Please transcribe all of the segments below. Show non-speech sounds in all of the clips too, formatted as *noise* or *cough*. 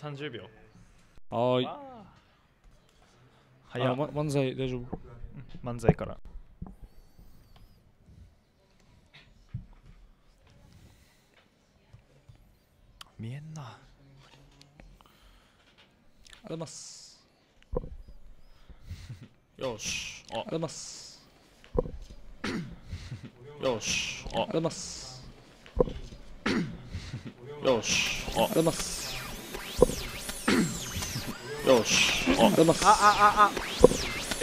30秒はい早、ま、漫才大丈夫漫才から見えんなあります *laughs* よしああります *coughs* よしああります *coughs* よしあありますよしあああああ、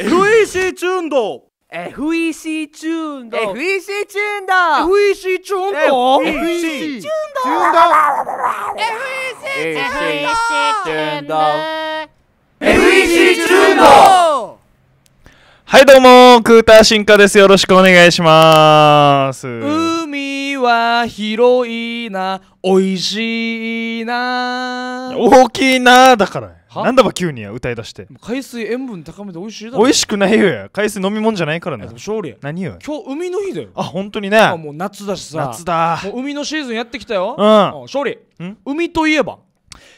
FEC チューンド FEC チューンド FEC チューンド FEC チューンド FEC チューンド FEC チューンド FEC チューンドはいどうもクーター進化ですよろしくお願いします海は広いな美味しいな大きいなだからなんだば急に歌い出して海水塩分高めて美味しいだろ美味しくないよ海水飲み物じゃないからね勝利何よ今日海の日だよあ本当にねもう夏だしさ夏だ海のシーズンやってきたようん勝利海といえば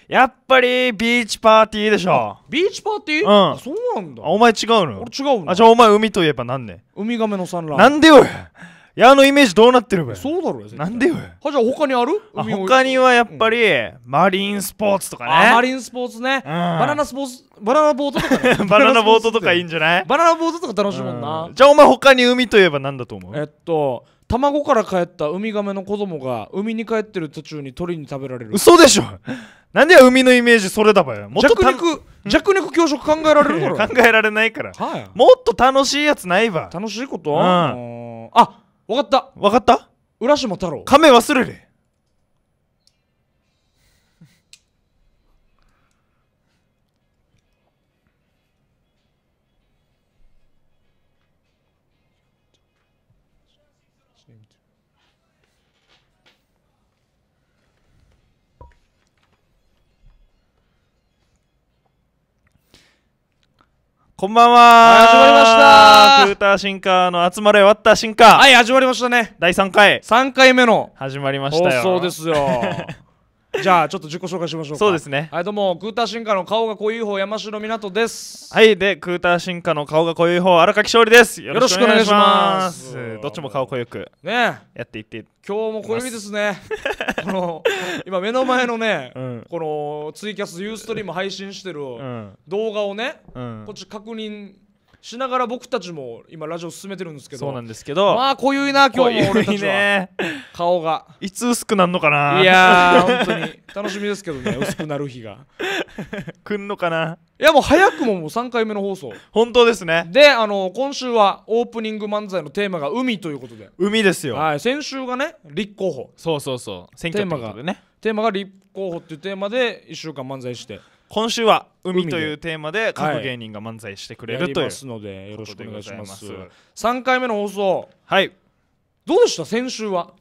やっぱりビーチパーティーでしょビーチパーティーうんそうなんだお前違うの俺違うのあじゃあお前海といえば何ねウミガメの産卵なんでよ矢のイメージどうなってるべそうだろうなんでよはじゃあ他にあるあ他にはやっぱり、マリンスポーツとかねマリンスポーツね、バナナスポーツバナナボートとか、*laughs* バナナボートとかいいんじゃないバナナボートとか楽しいもんな、じゃあお前他に海といえば何だと思うえっと卵から帰ったウミガメの子供が海に帰ってる途中に鳥に食べられる嘘でしょなんで海のイメージそれだばよもっと肉弱肉強食考えられるから *laughs* 考えられないから、はい、もっと楽しいやつないば楽しいこと、うん、あわかったわかった浦島太郎亀忘れれこんばんは始まりましたクーター進化の集まれ終わった進化はい、始まりましたね。第3回、3回目の始まりました放よ。送ですよ。じゃあちょっと自己紹介しましょうそうですねはいどうもクーター進化の顔が濃い方山城湊ですはいでクーター進化の顔が濃い方荒垣勝利ですよろしくお願いしますどっちも顔濃よくねやっていって今日もこれですねこの今目の前のね、うん、このツイキャスユーストリーム配信してる動画をね、うん、こっち確認しながら僕たちも今ラジオ進めてるんですけどそうなんですけどまあ濃ゆいな今日も俺たちは顔がいつ薄くなるのかないやー本当に楽しみですけどね *laughs* 薄くなる日がくんのかないやもう早くももう3回目の放送本当ですねであの今週はオープニング漫才のテーマが海ということで海ですよはい先週がね立候補そうそうそう選挙テーマがテーマが立候補っていうテーマで1週間漫才して今週は海というテーマで各芸人が漫才してくれる、とい、といますのでよろしくお願いします3回目の放送はいどうでした先週は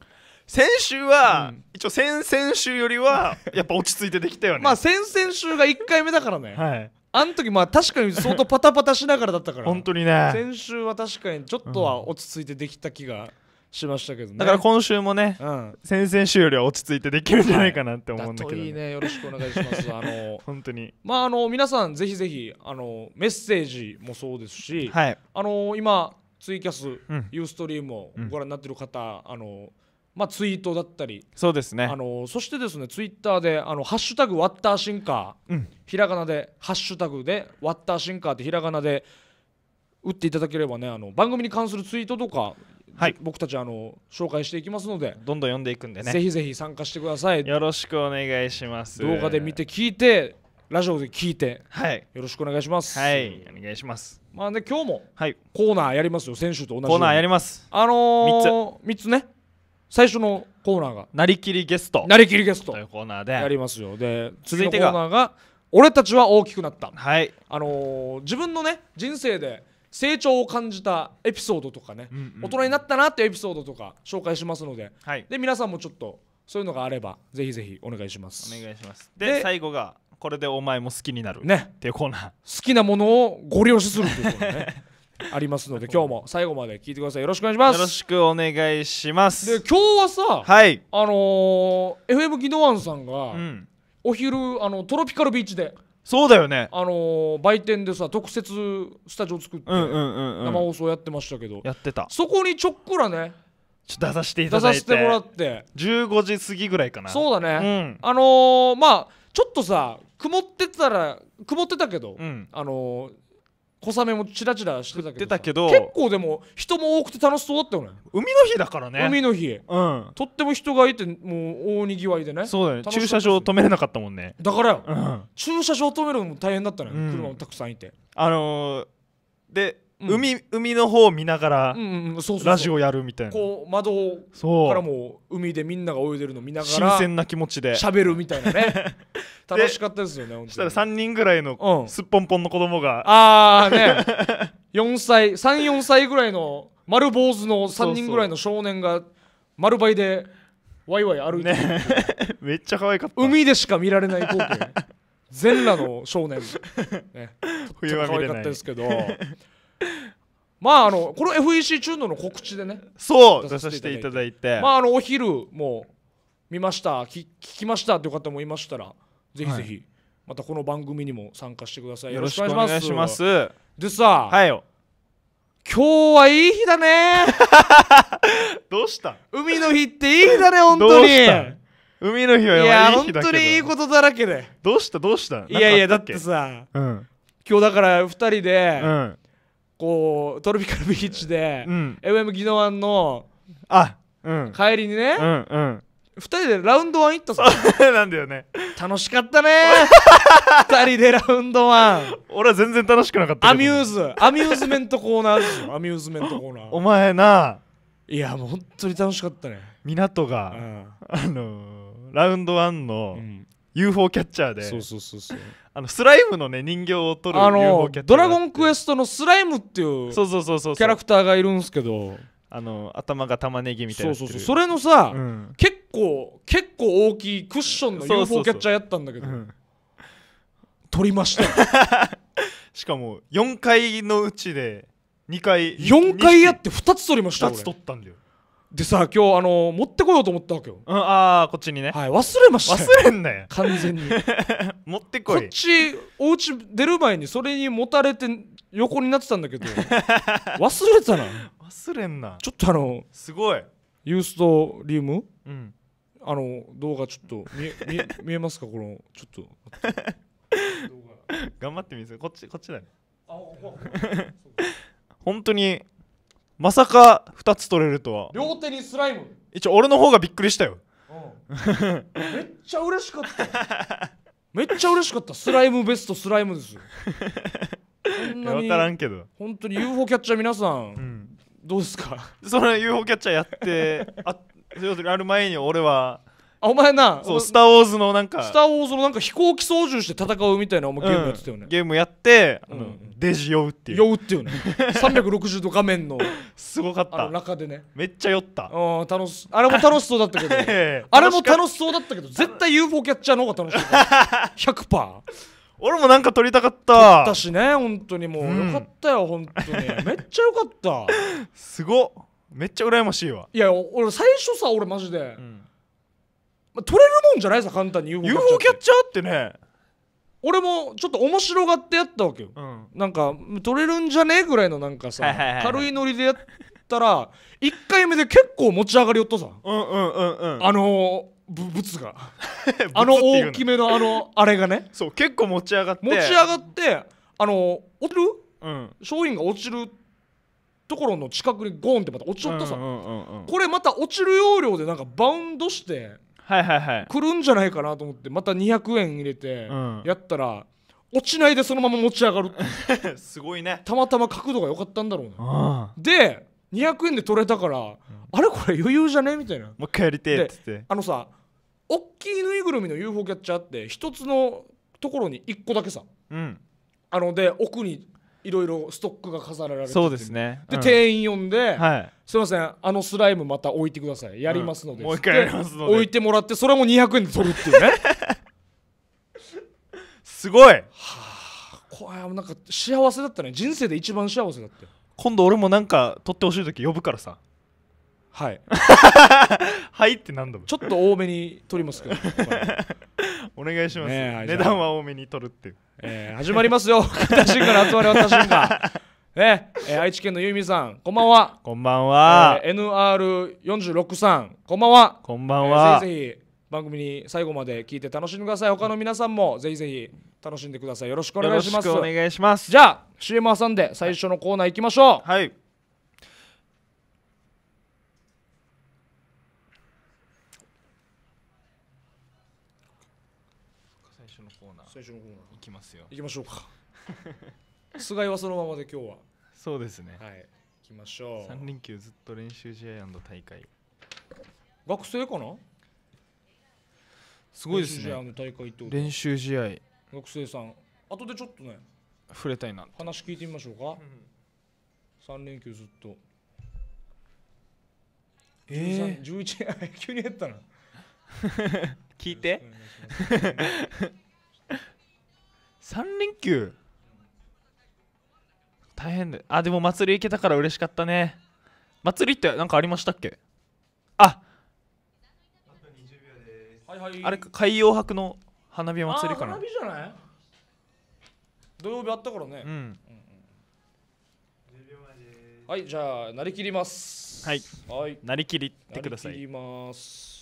先週は、うん、一応先々週よりはやっぱ落ち着いてできたよねまあ先々週が1回目だからねはいあの時まあ確かに相当パタパタしながらだったから *laughs* 本当にね先週は確かにちょっとは落ち着いてできた気がしましたけどねだから今週もね、うん、先々週よりは落ち着いてできるんじゃないかなって思うんだけど、ね、いいねよろしくお願いしますあの *laughs* 本当にまああの皆さんぜひぜひあのメッセージもそうですし、はい、あの今ツイキャス、ユーストリームをご覧になってる方、うん、あのまあ、ツイートだったりそうですねあのそしてですねツイッターであの「ハッシュタグワッターシンカー」うん、ひらがなで「ハッシュタグでワッターシンカー」ってひらがなで打っていただければねあの番組に関するツイートとかはい、僕たちあの紹介していきますのでどんどん読んでいくんでねぜひぜひ参加してくださいよろしくお願いします動画で見て聞いてラジオで聞いて、はい、よろしくお願いしますはいお願いしますまあね今日もはいコーナーやりますよ、先週と同じコーナーやりますあのー、3つ3つね最初のコーナーがなりきりゲストなりきりゲストというコーナーでやりますよで続いてコーナーが俺たちは大きくなったはいあのー、自分のね人生で成長を感じたエピソードとかね、うんうん、大人になったなっていうエピソードとか紹介しますのではい、で皆さんもちょっとそういうのがあればぜひぜひお願いしますお願いしますで最後がこれでお前も好きになるねっていうコーナー、好きなものをご利用しするっていうことね *laughs* ありますので今日も最後まで聞いてくださいよろしくお願いしますよろしくお願いしますで今日はさ、はい、あのー、FM ギノワンさんが、うん、お昼あのトロピカルビーチでそうだよねあのー売店でさ特設スタジオ作って生放送やってましたけど、やってたそこにちょっくらねちょ出させていただいてせてもらって15時過ぎぐらいかなそうだね、うんあのーまあちょっとさ曇ってたら曇ってたけど、うんあのー小雨もチラチラしてたけどたけど結構でも人も多くて楽しそうだったよね海の日だからね海の日うんとっても人がいてもう大にぎわいでねそうだね駐車場止めれなかったもんねだからうん、駐車場止めるのも大変だったね、うん、車もたくさんいてあのー、で海海の方を見ながらラジオやるみたいなこう窓からも海でみんなが泳いでるの見ながら新鮮な気持ちで喋るみたいなね *laughs* 楽しかったですよねそしたら3人ぐらいのすっぽんぽんの子供が、うん、ああね4歳34歳ぐらいの丸坊主の3人ぐらいの少年が丸バイでワイワイ歩いてね *laughs* めっちゃ可愛かった海でしか見られない光景全裸の少年、ね、*laughs* 冬は見れなかったですけど *laughs* まああのこの FEC チューンの告知でねそう出させていただいてまああのお昼も見ました聞きましたという方もいましたらぜひぜひ、はい、またこの番組にも参加してくださいよろしくお願いしますでさはいよ今日はいい日だね *laughs* どうした海の日っていい日だね本当に海の日はいや本当にいいことだらけでどうしたどうしたいやいやだってさ、うん、今日だから2人で、うんこうトロピカルビーチで、うん、FM ノワ湾のあ、うん、帰りにね、うんうん、2人でラウンドワン行ったさ *laughs* なんだよね楽しかったね2 *laughs* 人でラウンドワン俺は全然楽しくなかったアミューズアミューズメントコーナーですよアミューズメントコーナーお前ないやもう本当に楽しかったね港が、うん、あのー、ラウンドワンの、うん UFO キャッチャーでそうそうそうそうあのスライムのね人形を取る UFO キャッチャードラゴンクエストのスライムっていうそうそうそうそうキャラクターがいるんですけどあの頭が玉ねぎみたいなそうそうそうそれのさ、うん、結構結構大きいクッションの UFO キャッチャーやったんだけど取りました *laughs* しかも4回のうちで2回4回やって2つ取りました2つ取ったんだよでさ今日あの持ってこようと思ったわけよ、うん、ああこっちにねはい忘れました忘れんなよ完全に *laughs* 持ってこいこっちお家出る前にそれに持たれて横になってたんだけど *laughs* 忘れたな忘れんなちょっとあのすごいユーストリウム、うん、あの動画ちょっと見え見えますかこのちょっと *laughs* 頑張ってみせこっちこっちだねあ本当にまさか2つ取れるとは両手にスライム一応俺の方がびっくりしたよ、うん、めっちゃ嬉しかっためっちゃ嬉しかったスライムベストスライムですよ分 *laughs* からんけど本当に UFO キャッチャー皆さん、うん、どうですかその UFO キャッチャーやってあある前に俺はお前なそう「スター・ウォーズ」のなんか「スター・ウォーズ」のなんか飛行機操縦して戦うみたいなお前ゲームやってたよね、うん、ゲームやってうん、デジ酔うっていう酔うっていうね360 *laughs* 度画面のすごかった中でねめっちゃ酔ったあ楽しあれも楽しそうだったけど *laughs* あれも楽しそうだったけど絶対 UFO キャッチャーの方が楽しい100% *laughs* 俺もなんか撮りたかった撮ったしね本当にもう、うん、よかったよ本当にめっちゃよかったすごっめっちゃ羨ましいわいや俺最初さ俺マジで、うん取れるもんじゃないさ簡単に UFO キャッチャー UFO キャッチャーってね俺もちょっと面白がってやったわけよ、うん、なんか取れるんじゃねえぐらいのなんかさ、はいはいはい、軽いノリでやったら1回目で結構持ち上がりよったさ、うんうんうんうん、あのーぶ物が *laughs* あの大きめのあのあれがねそう結構持ち上がって持ち上がってあの落ちる、うん、商品が落ちるところの近くにゴーンってまた落ちちゃったさ、うんうんうんうん、これまた落ちる要領でなんかバウンドしてはいはいはい来るんじゃないかなと思ってまた200円入れてやったら、落ちないでそのまま持ち上がる *laughs* すごいねたまたま角度が良かったんだろうなで200円で取れたから、あれこれ余裕じゃねみたいなもう一回やりてえっつってあのさおっきいぬいぐるみの UFO キャッチャーって一つのところに1個だけさうんあので奥にいろいろストックが飾られてそうですねで、うん店員呼んで、はいすみませんあのスライムまた置いてくださいやりますので、うん、もう一回やりますので置いてもらってそれも200円で取るっていうね *laughs* すごいはあこれなんか幸せだったね人生で一番幸せだった今度俺もなんか取ってほしい時呼ぶからさはい *laughs* はいって何度もちょっと多めに取りますけど *laughs* お願いします、値段は多めに取るっていう、えー、始まりますよ私から集まり渡しんがね、えー、愛知県のゆみさん、こんばんは。こんばんは。えー、NR46 さん、こんばんは。こんばんは、えー。ぜひぜひ番組に最後まで聞いて楽しんでください。他の皆さんもぜひぜひ楽しんでください。よろしくお願いします。お願いします。じゃあ、CM 挟んで最初のコーナー行きましょう。はい。最初のコーナー。最初のコーナー。いきますよ。いきましょうか。*laughs* 菅井はそのままで今日は。そうですねはい行きましょう3連休ずっと練習試合大会学生かなすごいですね大会練習試合学生さん後でちょっとね触れたいな話聞いてみましょうか、うん、3連休ずっとええー、11急に減ったな *laughs* 聞いて3 *laughs* 連休大変であでも祭り行けたから嬉しかったね祭りって何かありましたっけあはいはいあれ海洋博の花火祭りかな花火じゃない土曜日あったからね、うん、うんうん、はいじゃあなりきりますはい、はい、なりきりってくださいなりきります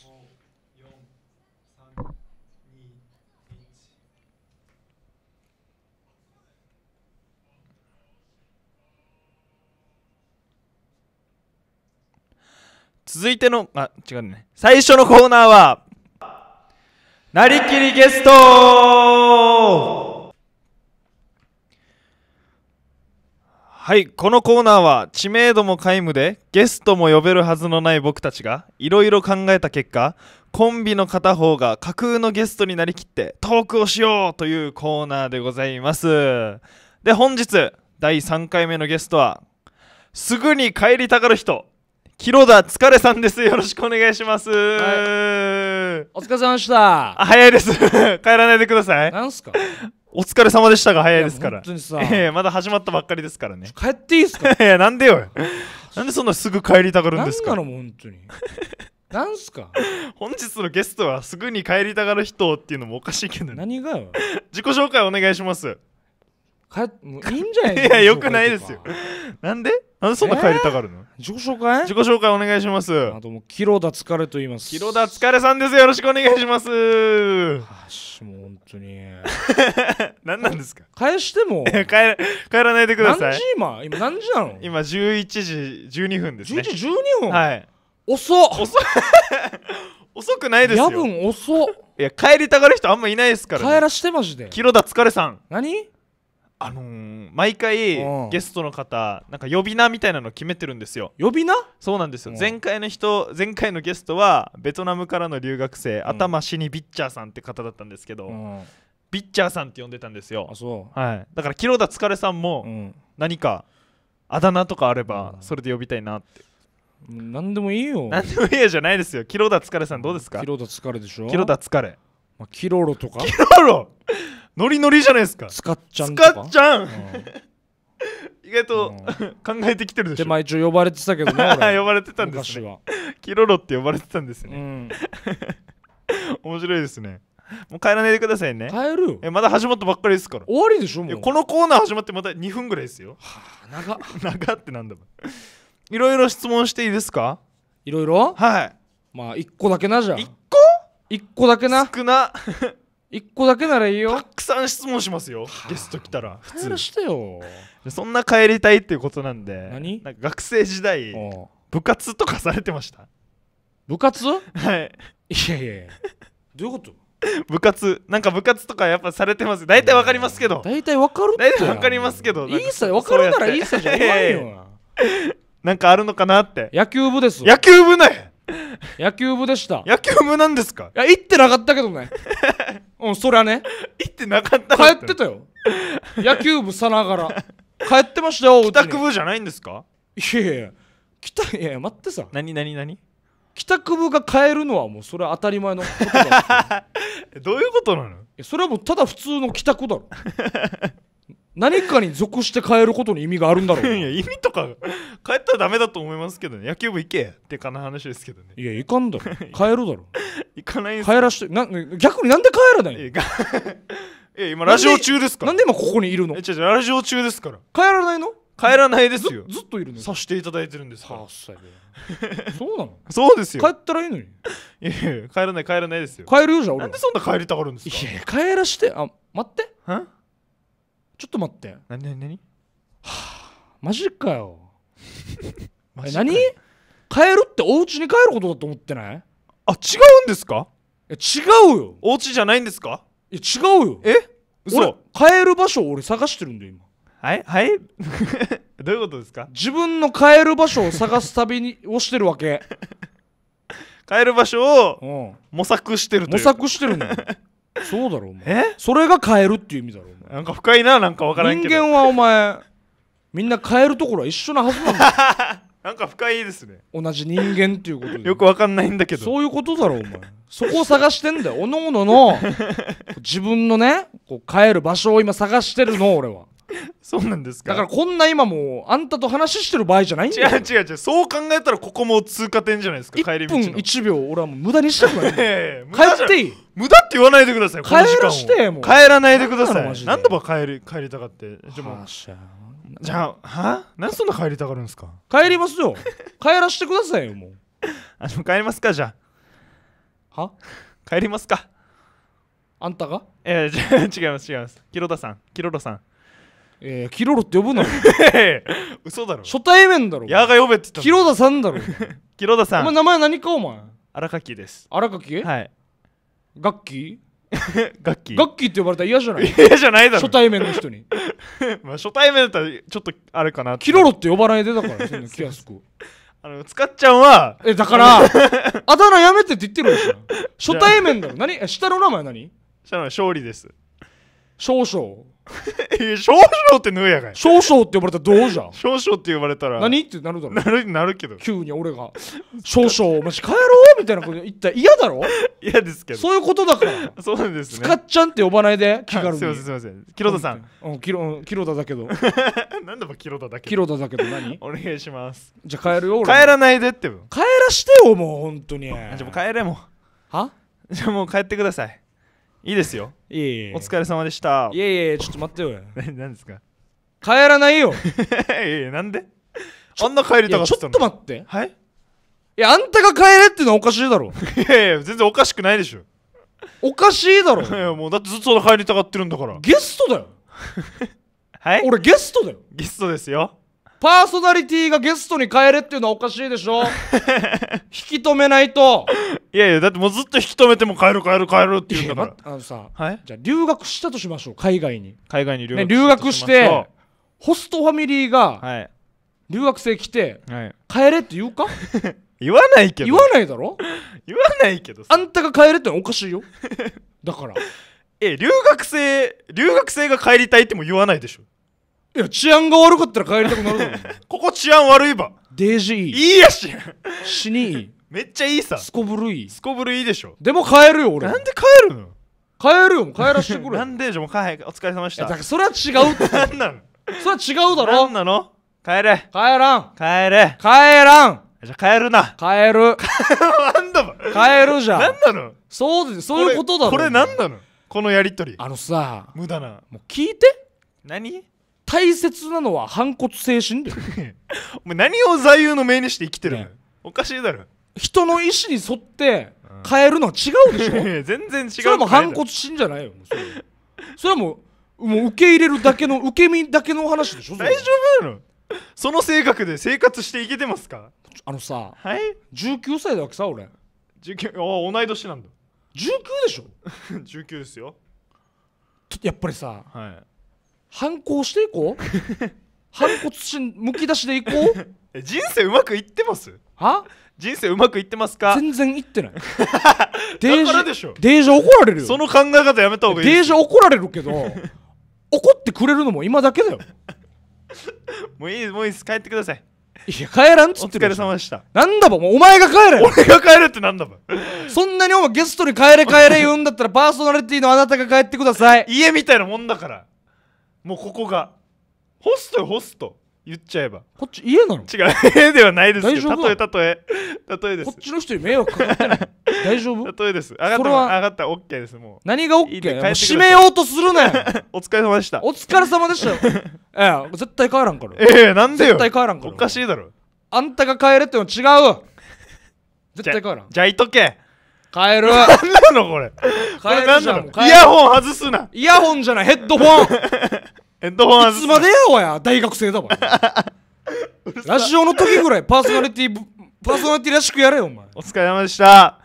続いての、あ、違うね。最初のコーナーは、なりきりゲストはい、このコーナーは知名度も皆無でゲストも呼べるはずのない僕たちがいろいろ考えた結果コンビの片方が架空のゲストになりきってトークをしようというコーナーでございますで本日第3回目のゲストはすぐに帰りたがる人ヒロダ疲れさんですよろしくお願いします、はい、お疲れ様でした早いです *laughs* 帰らないでくださいなんすかお疲れ様でしたが早いですから本当えー、まだ始まったばっかりですからね帰っていいですか *laughs* いやなんでよなんでそんなすぐ帰りたがるんですかなの本当になんすか *laughs* 本日のゲストはすぐに帰りたがる人っていうのもおかしいけど、ね、何がよ自己紹介お願いしますかいいんじゃないいやよくないですよなんでなんでそんな帰りたがるの、えー、自己紹介自己紹介お願いしますあともうキロダ疲れと言いますキロダ疲れさんですよろしくお願いしますはしもう本当に *laughs* 何なんですか返しても帰帰らないでください何時今今何時なの今11時12分ですね11時12分はい遅っ遅 *laughs* 遅くないですよ夜分遅っいや帰りたがる人あんまいないですから、ね、帰らしてマジでキロダ疲れさん何あのー、毎回ゲストの方なんか呼び名みたいなの決めてるんですよ呼び名そうなんですよ、前回の人前回のゲストはベトナムからの留学生、頭死にビッチャーさんって方だったんですけど、ビッチャーさんって呼んでたんですよそはいだからキロダ疲れさんも何かあだ名とかあればそれで呼びたいなって、何でもいいよなん、何でもいいじゃないですよキロダ疲れさんどうですかキロロダ疲れでしょキロダ疲れまあ、キロロとかキロロノリノリじゃないですか使っちゃんとかカッちゃん、う意外と、考えてきてるでしょでまあ一応呼ばれてたけどね *laughs* 呼ばれてたんですねキロロって呼ばれてたんですね、*laughs* 面白いですねもう帰らないでくださいね帰るえまだ始まったばっかりですから終わりでしょもうこのコーナー始まってまた2分ぐらいですよはあ長 *laughs* 長ってなんだろう。いろいろ質問していいですかいろいろはいまあ1個だけなじゃん1個 ?1 個だけな少な1個だけならいいよたくさん質問しますよゲスト来たら普帰ら通してよそんな帰りたいっていうことなんで何なんか学生時代部活とかされてました部活はいやいやいやどういうこと部活なんか部活とかやっぱされてます大体わかりますけど大体わかるって大体わかりますけどいいさ分かるならいいさじゃないっよなんかあるのかなって野球部です野球部ね野球部でした野球部なんですかや行ってなかったけどねうんそりゃね行ってなかったの帰ってたよ野球部さながら *laughs* 帰ってましたよ帰宅部じゃないんですかいやいや来北いや待ってさ何何何帰宅部が帰るのはもうそれは当たり前のことだ *laughs* どういうことなのそれはもうただ普通の帰宅だろ *laughs* 何かに属して変えることに意味があるんだろう *laughs* いや意味とか変えたらダメだと思いますけどね野球部行けってかな話ですけどねいや行かんだろ変えるだろ *laughs* 行かないんす帰らしてな逆になんで帰らないのいや *laughs* 今ラジオ中ですからなんで今ここにいるのえラジオ中ですから帰らないの帰らないですよずっといるのさしていただいてるんですからそうなのそうですよ帰ったらいいのにいやいや帰らない帰らないですよ帰るよじゃあ俺なんでそんな帰りたがるんですかいや帰らしてあ待ってんちょっと待って何何何はあマジかよ *laughs* マジか何帰るってお家に帰ることだと思ってないあ違うんですかえ違うよお家じゃないんですかえ違うよえ俺嘘帰る場所を俺探してるんだよ今はいはい *laughs* どういうことですか自分の帰る場所を探す旅にをしてるわけ、*laughs* 帰る場所を模索してると模いう索してるのよそうだろお前それが変えるっていう意味だろお前なんか深いななんか分からんけど人間はお前みんな変えるところは一緒なはずなんだ *laughs* なんか深いですね同じ人間っていうことよく分かんないんだけどそういうことだろお前そこを探してんだよおのおのの *laughs* 自分のねこう変える場所を今探してるの俺は *laughs* そうなんですかだからこんな今もうあんたと話してる場合じゃないんだよ違う違う違うそう考えたらここも通過点じゃないですか帰り道の1分1秒俺はもう無駄にしたくない *laughs* 帰っていい無駄って言わないでください帰らしても帰らないでください何度も帰り帰りたがってじゃあじゃあは何そんな帰りたがるんですか帰りますよ帰らしてくださいよもうあの帰りますかじゃあは帰りますかあんたがえー、違います違いますキロダさんキロロさんえー、キロロって呼ぶの *laughs* 嘘だろ初対面だろやが呼べって言ったキロダさんだろ *laughs* キロダさんお前名前何かお前荒垣です荒垣はいガッキーガッキーガッキーって呼ばれたら嫌じゃない *laughs* 嫌じゃないだろ初対面の人にまあ初対面だったらちょっとあれかなキロロって呼ばないでだからそ安く。あの、使っちゃんは。え、だから、あだ名やめてって言ってるでしょ。初対面だろ。何下の名前何下の名前、勝利です。少々。え *laughs* 少々ってぬえやがい少々って呼ばれたらどうじゃん少々って呼ばれたら何ってなるだろなるなるけど急に俺が「少々お前帰ろう」みたいなこと言ったら嫌だろ *laughs* 嫌ですけどそういうことだから *laughs* そうなんですねスカッちゃんって呼ばないで気軽にすいませんすいませんキロタさんうんキロキロだけどなんもキロタだけどキロだけど何お願いしますじゃあ帰るよ俺帰らないでって帰らしてよもう本当にじゃあもう帰れもはじゃあもう帰ってくださいいいですよいえいえお疲れ様でしたいえいえちょっと待ってよ *laughs* 何ですか帰らないよ *laughs* いやいやなんであんな帰りたかったのちょっと待ってはいいやあんたが帰れってのはおかしいだろ *laughs* いやいや全然おかしくないでしょおかしいだろいやもうだってずっと帰りたがってるんだからゲストだよはい俺ゲストだよゲストですよパーソナリティがゲストに変えれっていうのはおかしいでしょ *laughs* 引き止めないといやいやだってもうずっと引き止めても帰る帰る帰るって言うんだからあのさ、はい、じゃあ留学したとしましょう海外に海外に留学,、ね、留学してホストファミリーが留学生来て、はい、帰れって言うか *laughs* 言わないけど言わないだろ言わないけどあんたが帰れってのはおかしいよだから *laughs* え留学生留学生が帰りたいっても言わないでしょいや治安が悪かったら帰りたくなるだろ *laughs* ここ治安悪いばデージいいいいやし死にいいめっちゃいいさすこぶるいいすこぶるいいでしょでも帰るよ俺なんで帰るの帰るよ帰らしてくれ *laughs* なんでじゃもう帰お疲れ様でしただからそれは違うって何 *laughs* なのそれは違うだろ何なの帰れ帰らん帰れ帰らんじゃ帰るな帰るなんだ帰るじゃん何なのそうですそういうことだろこれ何なのこのやりとりあのさ無駄なもう聞いて何大切なのは反骨精神だよ *laughs* お前何を座右の銘にして生きてるの、ね、おかしいだろ人の意思に沿って変えるのは違うでしょ *laughs* 全然違うそれはもう反骨心じゃないよそれはもうもう受け入れるだけの受け身だけの話でしょ大丈夫なのその性格で生活していけてますかあのさ、はい、19歳だわけさ俺19あ同い年なんだ19でしょ *laughs* 19ですよちょっとやっぱりさ、はい、反抗していこう *laughs* 反骨心むき出しでいこうえ人生うまくいってますは人生うまくいってますか全然いってない *laughs* デージでしょデージ怒られるその考え方やめた方がいいデージ怒られるけど *laughs* 怒ってくれるのも今だけだよもういいもういいです帰ってくださいいや帰らんっつってお疲れ様でしたなんだばもお前が帰れ俺が帰れってなんだばそんなにお前ゲストに帰れ帰れ言うんだったらパーソナリティのあなたが帰ってください家みたいなもんだからもうここがホストよホスト言っちゃえばこっち家なの違う家ではないですけど例え例え例えですこっちの人に迷惑かかってない大丈夫 *laughs* 例えです上がった上がった OK ですもう何が OK? いい締めようとするなよ *laughs* お疲れ様でしたお疲れ様でしたよ *laughs* ええ絶対帰らんからええなんでよ絶対帰らんからおかしいだろあんたが帰れっての違う絶対帰らんじゃあいとけ帰る何なのこれなイヤホン外すなイヤホンじゃないヘッドホン *laughs* ヘッドホン外すいつまでやおや大学生だわ *laughs* ラジオの時ぐらいパーソナリティパーソナリティらしくやれよお前お疲れ様でした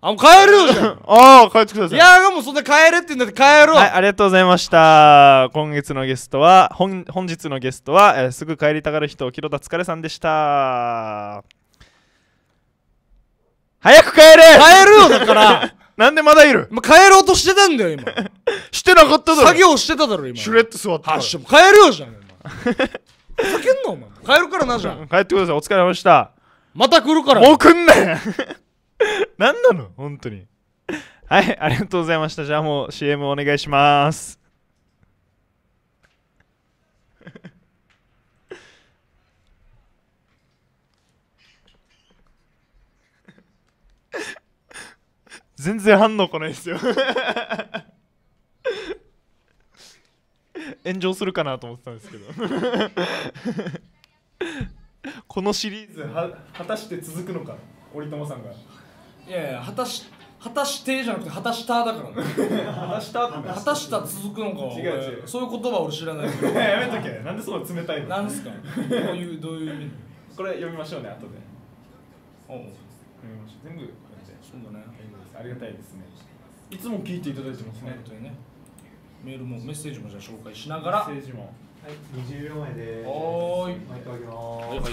あもう帰るよじゃん *laughs* ああ帰ってくださいいやもうそんな帰れって言うんだって帰ろうはいありがとうございました今月のゲストは本本日のゲストは、えー、すぐ帰りたがる人木戸田疲れさんでした早く帰れ帰るよだから *laughs* なんでまだいるう帰ろうとしてたんだよ今 *laughs* してなかっただろ作業してただろ今シュレッド座ってたしッも帰るよじゃんおまけんなお前帰るからなじゃん帰ってくださいお疲れ様でしたまた来るからもう来ん *laughs* なよ何なの本当にはいありがとうございましたじゃあもう CM お願いします全然反応来ないですよ *laughs* 炎上するかなと思ってたんですけど *laughs* このシリーズは果たして続くのか織友さんがいやいや果たし果たしてじゃなくて果たしただからね果たした果たした続くのか違う違うそういう言葉俺知らない *laughs* やめとけなんでそんな冷たいのなんですかどういうどういう意味これ読みましょうね後でおう読みましょう全部そうだねありがたいですねいつも聞いていただいてますねねメールもメッセージもじゃあ紹介しながらメッセージもはい20秒前ですはーい毎回あげますはい、はい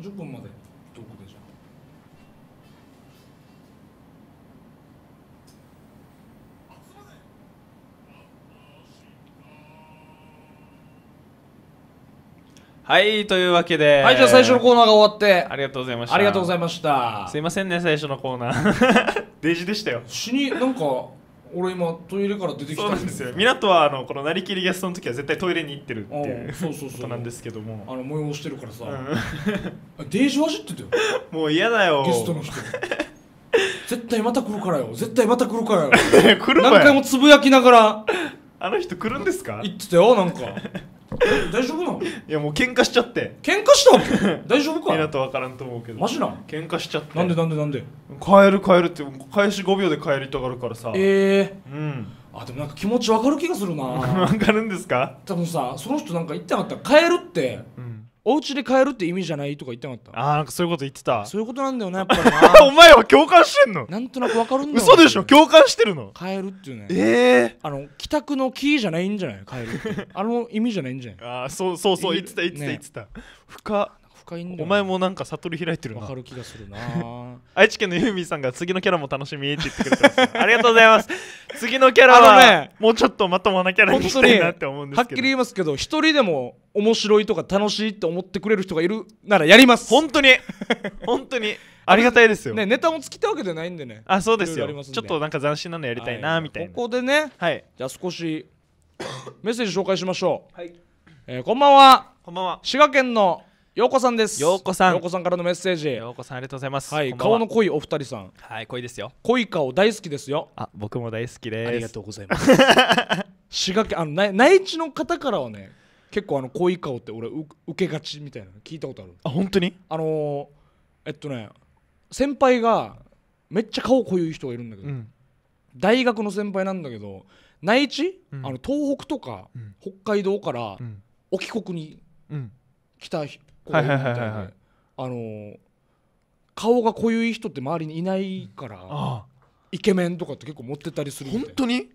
30分までどこでじゃはいというわけではいじゃあ最初のコーナーが終わってありがとうございましたありがとうございましたすいませんね最初のコーナー *laughs* デジでしたよ死になんか俺今トイレから出てきたんですよ港はあのこのなりきりゲストの時は絶対トイレに行ってるっていうそうそうそうなんですけどもあの催してるからさ、うん、デージ走ってたよ *laughs* もう嫌だよゲストの人絶対また来るからよ絶対また来るからよ *laughs* 来る何回もつぶやきながらあの人来るんですか言ってたよなんか大丈夫なのいやもう喧嘩しちゃって喧嘩した大丈夫かとわからんと思うけどマジな喧嘩しちゃってなんでなんでなんで帰る帰るって返し5秒で帰りたがるからさええー、うんあでもなんか気持ちわかる気がするな *laughs* わかるんですか多分さその人なんか言ってなかった帰るって、うんお家で買えるって意味じゃないとか言ってなかったああなんかそういうこと言ってたそういうことなんだよね *laughs* やっぱりお前は共感してんのなんとなくわかるんだよ嘘でしょ共感してるの買えるっていうねええあの帰宅のキーじゃないんじゃない帰るってあの意味じゃないんじゃないああそうそうそう言ってた言ってた言ってた深っ深いんだお前もなんか悟り開いてるなわかる気がするな *laughs* 愛知県のユーミンさんが次のキャラも楽しみって言ってくれてありがとうございます *laughs* 次のキャラは、ね、もうちょっとまともなキャラにしたいなって思うんですけどはっきり言いますけど一人でも面白いとか楽しいって思ってくれる人がいるならやります本当に本当に *laughs* ありがたいですよ、ね、ネタも尽きたわけじゃないんでねあそうですよちょっとなんか斬新なのやりたいな、みたいなここでね、はい、じゃあ少しメッセージ紹介しましょう、はいえー、こんばんはこんばんは滋賀県のようこさんですようこさんようこさんからのメッセージようこさんありがとうございますはい顔の濃いお二人さんはい濃いですよ濃い顔大好きですよあ僕も大好きですありがとうございます *laughs* 滋賀県あの内地の方からはね結構あの濃い顔って俺受けがちみたいな聞いたことあるあ本当にあのー、えっとね先輩がめっちゃ顔濃い人がいるんだけど、うん、大学の先輩なんだけど内地、うん、あの東北とか、うん、北海道から、うん、お帰国に来たはいはいはいはいはい、あの顔が濃ゆい人って周りにいないから、あイケメンとかって結構持ってたりする本当に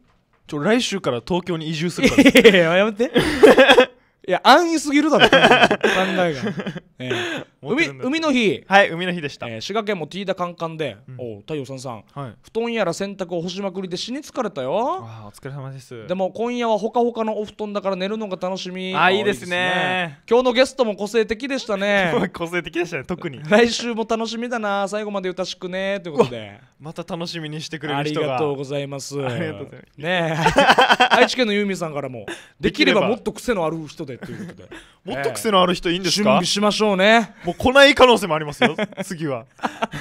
ちょ来週から東京に移住するからいやいややめて *laughs* いや安易すぎるだろ考えが、ええ海海の日はい海の日でした、えー、滋賀県もティーダカンカンで、うん、お太陽さんさん、はい、布団やら洗濯を干しまくりで死に疲れたよあお疲れ様ですでも今夜はほかほかのお布団だから寝るのが楽しみあいいですね今日のゲストも個性的でしたね *laughs* 個性的でしたね特に *laughs* 来週も楽しみだな最後まで歌しくねということでまた楽しみにしてくれるありがとうございますありがとうございますね *laughs* 愛知県のユーミンさんからもできればもっと癖のある人でということでもっと癖のある人いいんですか準備しましょうねもう来ない可能性もありますよ *laughs* 次は *laughs*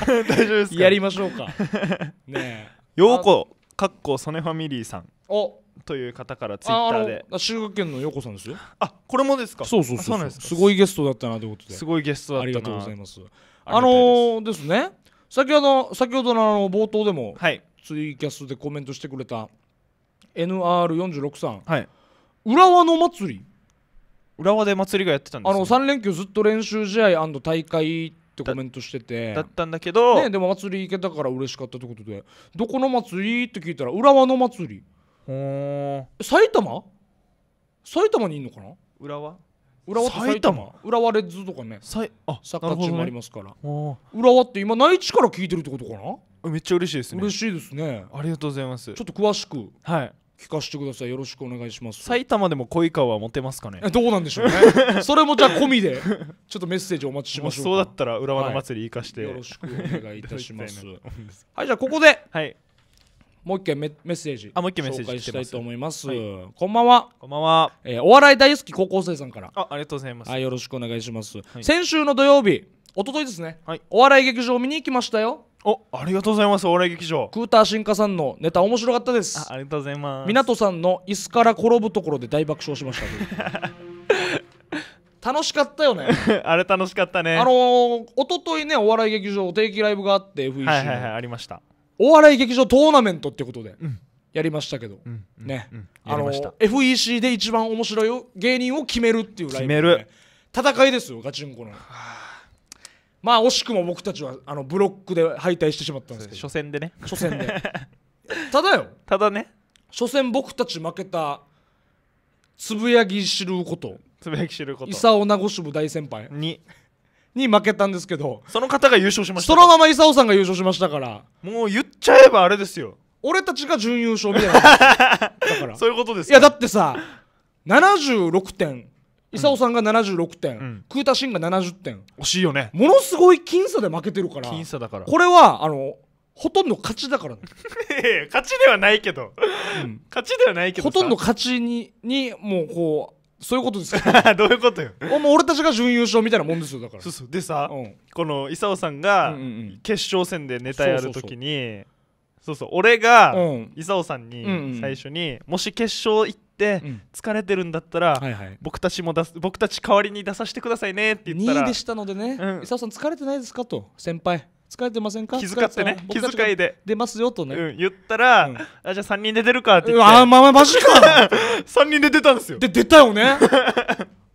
大丈夫ですかやりましょうか *laughs* ねようこかっこソネファミリーさんおという方からツイッターで修学圏のようこさんですよあこれもですかそうそうそうすごいゲストだったなということですごいゲストだったありがとうございますあのー、ですね先ほど先ほどのあの冒頭でも、はい、ツイキャスでコメントしてくれた NR46 さん、はい、浦和の祭り浦和で祭りがやってたんですあの3連休ずっと練習試合大会ってコメントしててだったんだけど、ね、でも祭り行けたから嬉しかったってことでどこの祭りって聞いたら浦和の祭りほ埼玉埼玉にいんのかな浦和浦和埼玉浦和レッズとかねさいあサッカーチームありますから、ね、浦和って今内地から聞いてるってことかなめっちゃ嬉しいですね嬉しいですねありがとうございますちょっと詳しくはい聞かせてくださいよろしくお願いします埼玉でも恋川はモテますかねどうなんでしょうね *laughs* それもじゃあ込みでちょっとメッセージお待ちしましょうそうだったら浦和の祭り行かして、はい、よろしくお願いいたします *laughs* はいじゃあここで、はい、もう一件メッセージあもう一件メッセージ紹介したいと思います、はい、こんばんはこんばんは、えー、お笑い大好き高校生さんからあありがとうございますはいよろしくお願いします、先週の土曜日一昨日ですね、はい、お笑い劇場見に行きましたよおありがとうございますお笑い劇場クーター進化さんのネタ面白かったですありがとうございます港さんの椅子から転ぶところで大爆笑しました *laughs* 楽しかったよね *laughs* あれ楽しかったねあのー、一昨日ねお笑い劇場定期ライブがあって FEC はいはい、はい、ありましたお笑い劇場トーナメントってことで、やりましたけど、うんうん、ね、うん、あの FEC で一番面白い芸人を決めるっていうライブ、ね、決める戦いですよガチンコの。まあ惜しくも僕たちはあのブロックで敗退してしまったんですけど初戦でね初戦で *laughs* ただよただね初戦僕たち負けたつぶやき知ることつぶやき知ること伊佐尾名護支部大先輩にに負けたんですけどその方が優勝しましたそのまま功さんが優勝しましたからもう言っちゃえばあれですよ俺たちが準優勝みたいなだから *laughs* そういうことですいやだってさ76点伊佐さんが76点、うん、クータシンが70点惜しいよねものすごい僅差で負けてるから僅差だからこれはあのほとんど勝ちだから、ね、*laughs* 勝ちではないけど、うん、勝ちではないけどほとんど勝ちににもうこうそういうことですか *laughs* どういうことよもう俺たちが準優勝みたいなもんですよだからそうそうでさ、うん、この伊佐さんが決勝戦でネタやるときにそうそう俺が伊佐さんに最初に、もし決勝行っって疲れてるんだったら、僕たちも出す僕たち代わりに出させてくださいねって言ったら2位でしたのでね、伊沢さん疲れてないですかと先輩疲れてませんか気遣ってね気遣いで出ますよとね、言ったら、あじゃあ3人で出るかって言ってあまあまあマジか3 *laughs* 人で出たんですよで出たよね *laughs*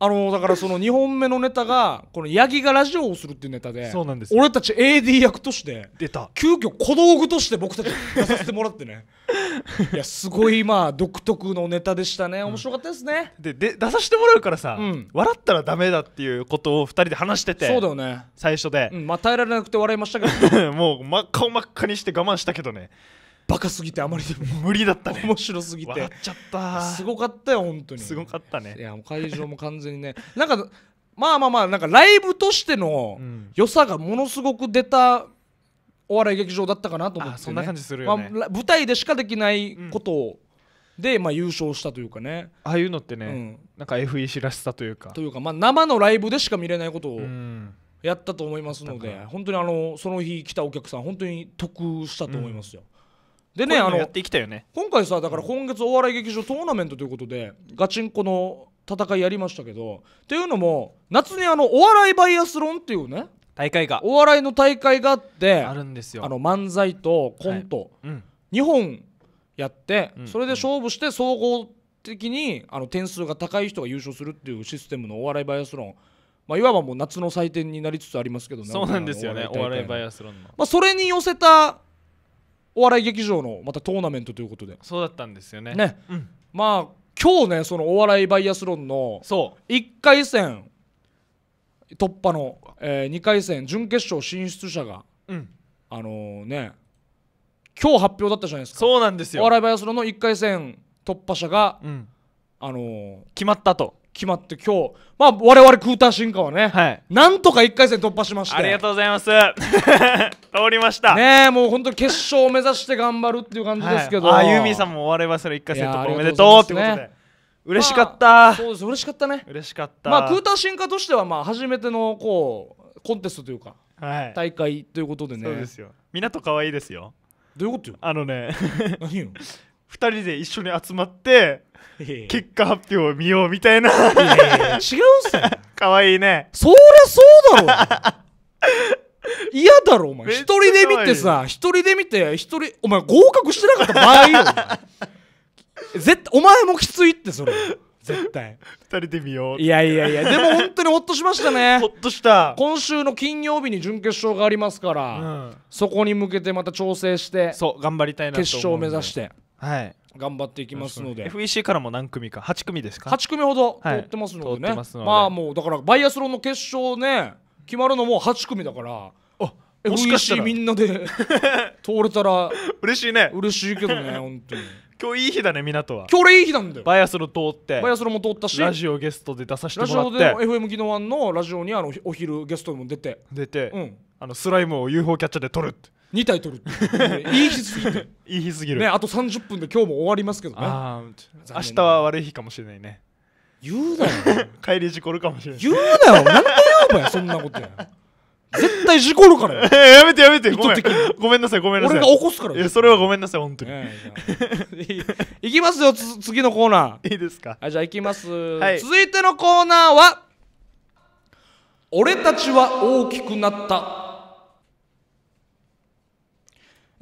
あのだからその2本目のネタがこの八木がラジオをするっていうネタでそうなんです俺たち AD 役として出た急遽小道具として僕たち出させてもらってね *laughs* いやすごいまあ独特のネタでしたね面白かったですね、でで出させてもらうからさ、うん、笑ったらダメだっていうことを2人で話しててそうだよね最初で、うん、まあ耐えられなくて笑いましたけど *laughs* もう真っ赤真っ赤にして我慢したけどねバカすぎてあまりでも無理だったね面白すぎて笑っちゃったすごかったよ本当にすごかったねいやもう会場も完全にねなんかまあまあまあなんかライブとしての良さがものすごく出たお笑い劇場だったかなと思って、ね、そんな感じするよね、まあ、舞台でしかできないことを、うん、で、まあ、優勝したというかねああいうのってね、うん、なんか FEC らしさというかというか、まあ、生のライブでしか見れないことをやったと思いますので、本当にあのその日来たお客さん本当に得したと思いますよ、うんでねあの今回さだから今月お笑い劇場トーナメントということでガチンコの戦いやりましたけどっていうのも夏にあのお笑いバイアスロンっていうね大会がお笑いの大会があってあるんですよあの漫才とコント、はいうん、2本やって、うん、それで勝負して総合的にあの点数が高い人が優勝するっていうシステムのお笑いバイアスロンまあ、いわばもう夏の祭典になりつつありますけどねそうなんですよねお笑いバイアスロンの、まあ、それに寄せたお笑い劇場のまたトーナメントということでそうだったんですよねね、うん、まあ今日ねそのお笑いバイアスロンの1回戦突破の、えー、2回戦準決勝進出者が、うん、あのー、ね今日発表だったじゃないですかそうなんですよお笑いバイアスロンの1回戦突破者が、うん、あのー、決まったと決まって今日まあ我々クーター進化はね、はい、なんとか1回戦突破しましてありがとうございます *laughs* 通りましたねえもう本当に決勝を目指して頑張るっていう感じですけど、はい、あユーミンさんもわれそれ1回戦突破おめでとうってことで嬉しかった、まあ、そうです嬉しかったね嬉しかったまあクーター進化としてはまあ初めてのこうコンテストというか、はい、大会ということでねそうですよ港可愛いですよどういうことよあのね何よ2人で一緒に集まって結果発表を見ようみたいな違うんすよかわいいねそりゃそうだろ嫌だろお前一人で見てさ一人で見て一人お前合格してなかった場合よ絶対お前もきついってそれ絶対2人で見よういやいやいやでも本当にホッとしましたね *laughs* ほっとした今週の金曜日に準決勝がありますから、うん、そこに向けてまた調整してそう頑張りたいな決勝を目指してはい頑張っていきますので FEC からも何組か8組ですか8組ほど通ってますのでね、はい、までまあもうだからバイアスロンの決勝ね決まるのも8組だからあっ FEC みんなで *laughs* 通れたら嬉しいね嬉しいけどね *laughs* 本当に今日いい日だね港は今日いい日なんだよバイアスロン通ってバイアスロンも通ったしラジオゲストで出させてもらってラジオで FM 機能ンのラジオにあのお昼ゲストも出て出て、うん、あのスライムを UFO キャッチャーで撮るって2体取るっていい日すぎていい日す *laughs* ぎるねあと30分で今日も終わりますけどねあ明日は悪い日かもしれないね言うなよ *laughs* 帰り事故るかもしれない言うなよなんでやお前そんなことや絶対事故るからよ *laughs* やめてやめてごめんごめんなさいごめんなさい俺が起こすからいやそれはごめんなさい本当に、えー、いきますよ次のコーナーいいですかあじゃあいきます、はい、続いてのコーナーは俺たちは大きくなった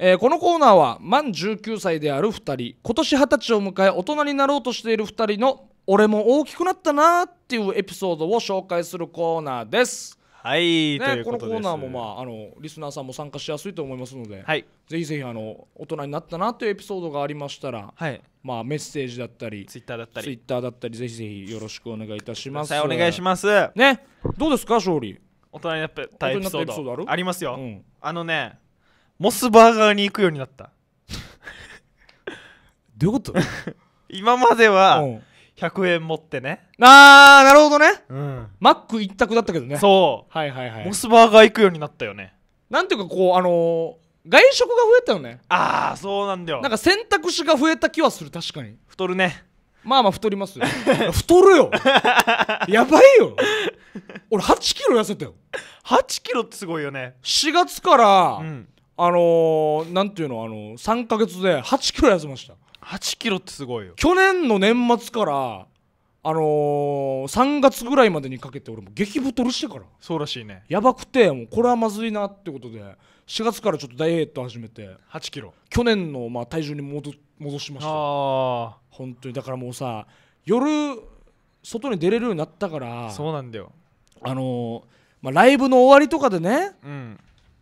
えー、このコーナーは満19歳である2人今年20歳を迎え大人になろうとしている2人の「俺も大きくなったな」っていうエピソードを紹介するコーナーです。はい、ね、このコーナーも、まあ、あのリスナーさんも参加しやすいと思いますので、はい、ぜひぜひあの大人になったなというエピソードがありましたら、はいまあ、メッセージだったりツイッターだったりツイッターだったりぜひぜひよろしくお願いいたしますお願いしますねどうですか勝利大人になったエピソードありますよ、うん、あのねモスバーガーに行くようになったどういうこと *laughs* 今までは100円持ってねああなるほどね、うん、マック一択だったけどねそうはいはいはいモスバーガー行くようになったよねなんていうかこうあのー、外食が増えたよねああそうなんだよなんか選択肢が増えた気はする確かに太るねまあまあ太りますよ *laughs* 太るよ *laughs* やばいよ俺8キロ痩せたよ8キロってすごいよね4月から、うん、あのー、なんていうの、あのー、3か月で8キロ痩せました8キロってすごいよ去年の年末からあのー、3月ぐらいまでにかけて俺も激太りしてからそうらしいねやばくてもうこれはまずいなってことで4月からちょっとダイエット始めて8キロ去年のまあ体重に戻戻しましたああ本当にだからもうさ夜外に出れるようになったからそうなんだよあのー、まあ、ライブの終わりとかでね、うん、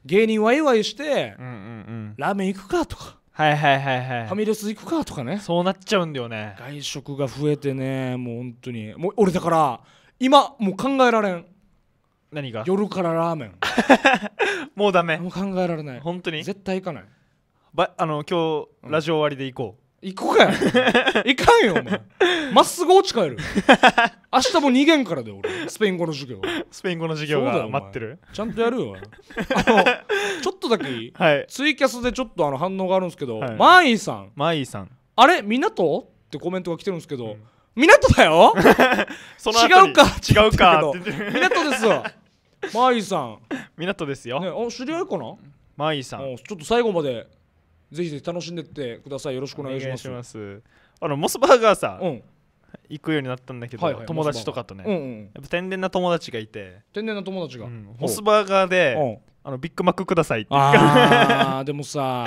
芸人ワイワイして、うんうんうん、ラーメン行くかとかはいはいはいはいファミレス行くかとかねそうなっちゃうんだよね外食が増えてねもう本当にもう俺だから今もう考えられん何が夜からラーメン *laughs* もうダメもう考えられない本当に絶対行かないばあの今日、ラジオ終わりで行こう行くかよ *laughs* 行かんよお前まっすぐ落ち帰る明日も逃げんからで俺スペイン語の授業スペイン語の授業が待ってるちゃんとやるよ *laughs* あのちょっとだけはい、ツイキャスでちょっとあの反応があるんですけど、はい、マーイーさんマーイーさんあれ港ってコメントが来てるんですけど、うん港だよ *laughs* 違うか違うか港ですよマーイさん港ですよ、ね、あ知り合いかなマーイさんちょっと最後までぜひぜひ楽しんでってくださいよろしくお願いしますあのモスバーガーさ、うん、行くようになったんだけど、はいはい、友達とかとね、うんうん、やっぱ天然な友達がいて天然な友達が、うん、モスバーガーで、あのビッグマックくださいってあでもさ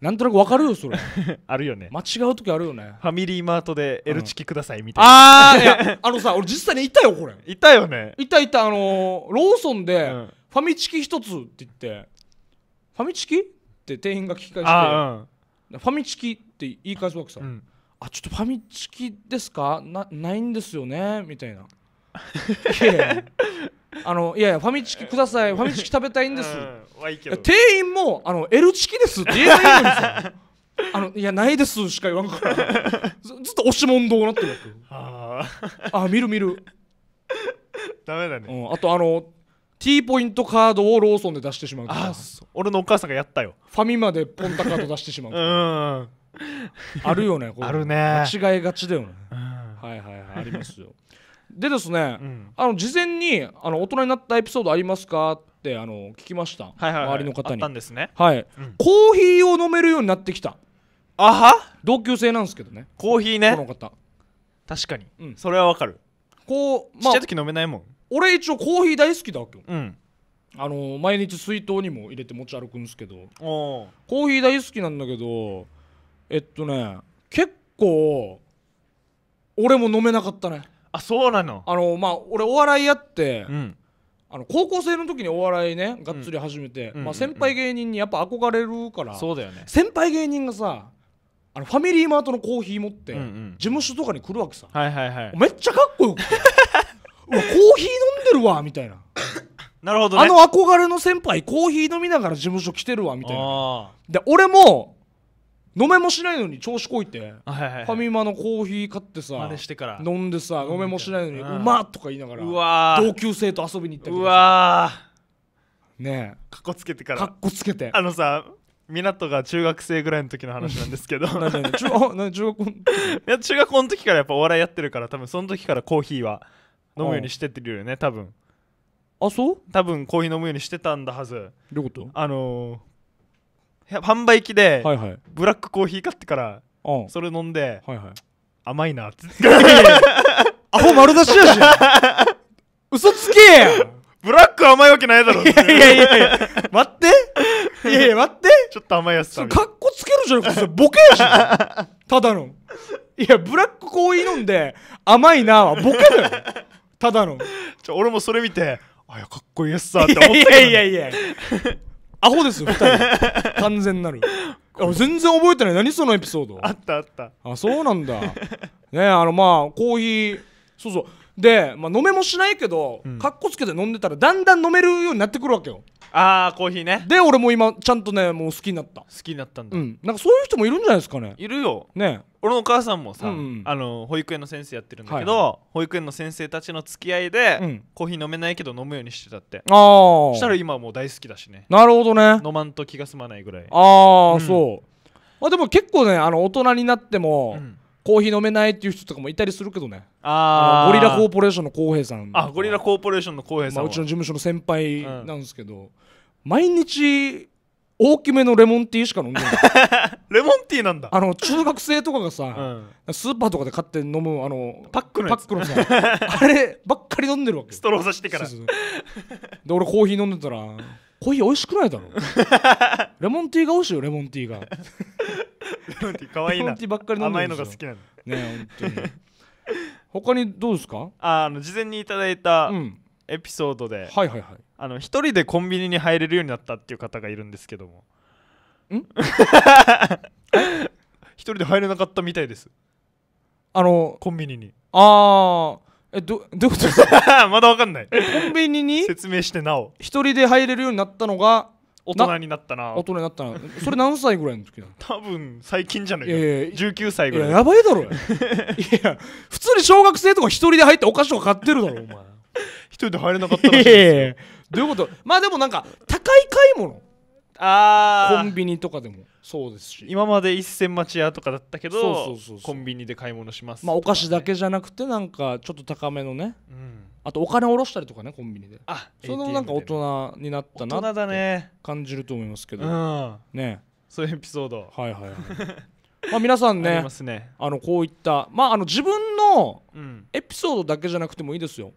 なんとなくわかるよそれ *laughs* あるよね間違う時あるよねファミリーマートで L チキくださいみたいな、うん、あああのさ俺実際にいたよこれいたよねいたいたあのー、ローソンで、ファミチキ一つって言ってファミチキって店員が聞き返して、ファミチキって言い返すわけさ、うん、あちょっとファミチキですかなないんですよねみたいないやいや *laughs* あのいやいやファミチキくださいファミチキ食べたいんです、うん、いい店員もあの L チキですって言えばいいのにさあのいやないですしか言わんから *laughs* ずずっと押し問答なってるわけああ見る見るダメだね、うん、あとあのポイントカードをローソンで出してしまうあ俺のお母さんがやったよファミマでポンタカード出してしまう *laughs* うんあるよねこれあるね間違いがちだよね、うん、はいはいはいありますよ *laughs* でですね、うん、あの事前にあの大人になったエピソードありますかってあの聞きました、はいはいはい、周りの方にあったんですねはい、うん、コーヒーを飲めるようになってきたあは同級生なんですけどねコーヒーねこの方確かに、うん、それはわかるこう、まあ、ちっちゃい時飲めないもん俺一応コーヒー大好きだわけよ、うんあの毎日水筒にも入れて持ち歩くんですけどコーヒー大好きなんだけどえっとね結構俺も飲めなかったねあそうなのあのまあ俺お笑いやって、うん、あの高校生の時にお笑いねがっつり始めて、うん、まあ、先輩芸人にやっぱ憧れるから、そうだよね先輩芸人がさあのファミリーマートのコーヒー持って、うんうん、事務所とかに来るわけさ、はいはいはい、めっちゃかっこよくて *laughs* コーヒー飲んでるわみたいな *laughs* なるほど、ね、あの憧れの先輩コーヒー飲みながら事務所来てるわみたいなで俺も飲めもしないのに調子こいて、はいはいはい、ファミマのコーヒー買ってさ飲んでさ飲めもしないのに「うまっ!」とか言いながら同級生と遊びに行ったりうわねえかっこつけてからかっこつけてあのさ港が中学生ぐらいの時の話なんですけど *laughs* 中学中学校の時からやっぱお笑いやってるから多分その時からコーヒーは飲むようにしてってるよね多分あそう多分コーヒー飲むようにしてたんだはずどういうことあのー、販売機でブラックコーヒー買ってからそれ飲んではいはい甘いなって *laughs* アホ丸出しやし嘘つけやブラック甘いわけないだろっいや *laughs* いやいや待っていやいや待ってちょっと甘いやつそ食れつけるじゃんボケやしただのいやブラックコーヒー飲んで甘いなはボケだよただのちょ俺もそれ見てあやかっこいいやつさって思ったけど、ね、いやいやいやアホですよ2人完全なるあ全然覚えてない何そのエピソードあったあったあそうなんだねあのまあコーヒーそうそうで、まあ、飲めもしないけど、うん、かっこつけて飲んでたらだんだん飲めるようになってくるわけよああコーヒーねで俺も今ちゃんとねもう好きになった好きになったんだうんなんかそういう人もいるんじゃないですかねいるよね俺のお母さんもさ、うんうん、あの保育園の先生やってるんだけど、はいはい、保育園の先生たちの付き合いで、うん、コーヒー飲めないけど飲むようにしてたってああしたら今もう大好きだしねなるほどね飲まんと気が済まないぐらいああ、うん、そうまあでも結構ねあの大人になっても、うんコーヒー飲めないっていう人とかもいたりするけどねああゴリラコーポレーションの浩平さんあゴリラコーポレーションの浩平さん、まあ、うちの事務所の先輩なんですけど、うん、毎日大きめのレモンティーしか飲んでない *laughs* レモンティーなんだあの中学生とかがさ、うん、スーパーとかで買って飲むあのパックのパックのさあればっかり飲んでるわけストローさしてからで俺コーヒー飲んでたらコーヒー美味しくないだろ *laughs* レモンティーが美味しいよレモンティーがレモンティーかわいいなレモンティーばっかり飲んでる甘いのが好きなのね本当に他にどうですかあの事前にいただいたエピソードで、はいはいはいあの一人でコンビニに入れるようになったっていう方がいるんですけどもん *laughs* 一人で入れなかったみたいですあのコンビニにああえどどういうことですかまだわかんないコンビニに説明してなお一人で入れるようになったのが大人になったな大人になったなそれ何歳ぐらいの時な *laughs* 多分最近じゃないかいやいや19歳ぐらいいややばいだろいや普通に小学生とか一人で入ってお菓子とか買ってるだろお前 *laughs* 一人で入れなかったらしいいどういうことまあでもなんか高い買い物あコンビニとかでもそうですし今まで一銭町屋とかだったけどそそそうううコンビニで買い物します、まあお菓子だけじゃなくてなんかちょっと高めのね、うん、あとお金下ろしたりとかねコンビニであそれもなんか大人になったなって感じると思いますけど、ね、うん、ねそういうエピソードはいはいはいまあ皆さんね *laughs* あ、ね、のこういった、まあ、あの自分のエピソードだけじゃなくてもいいですよ、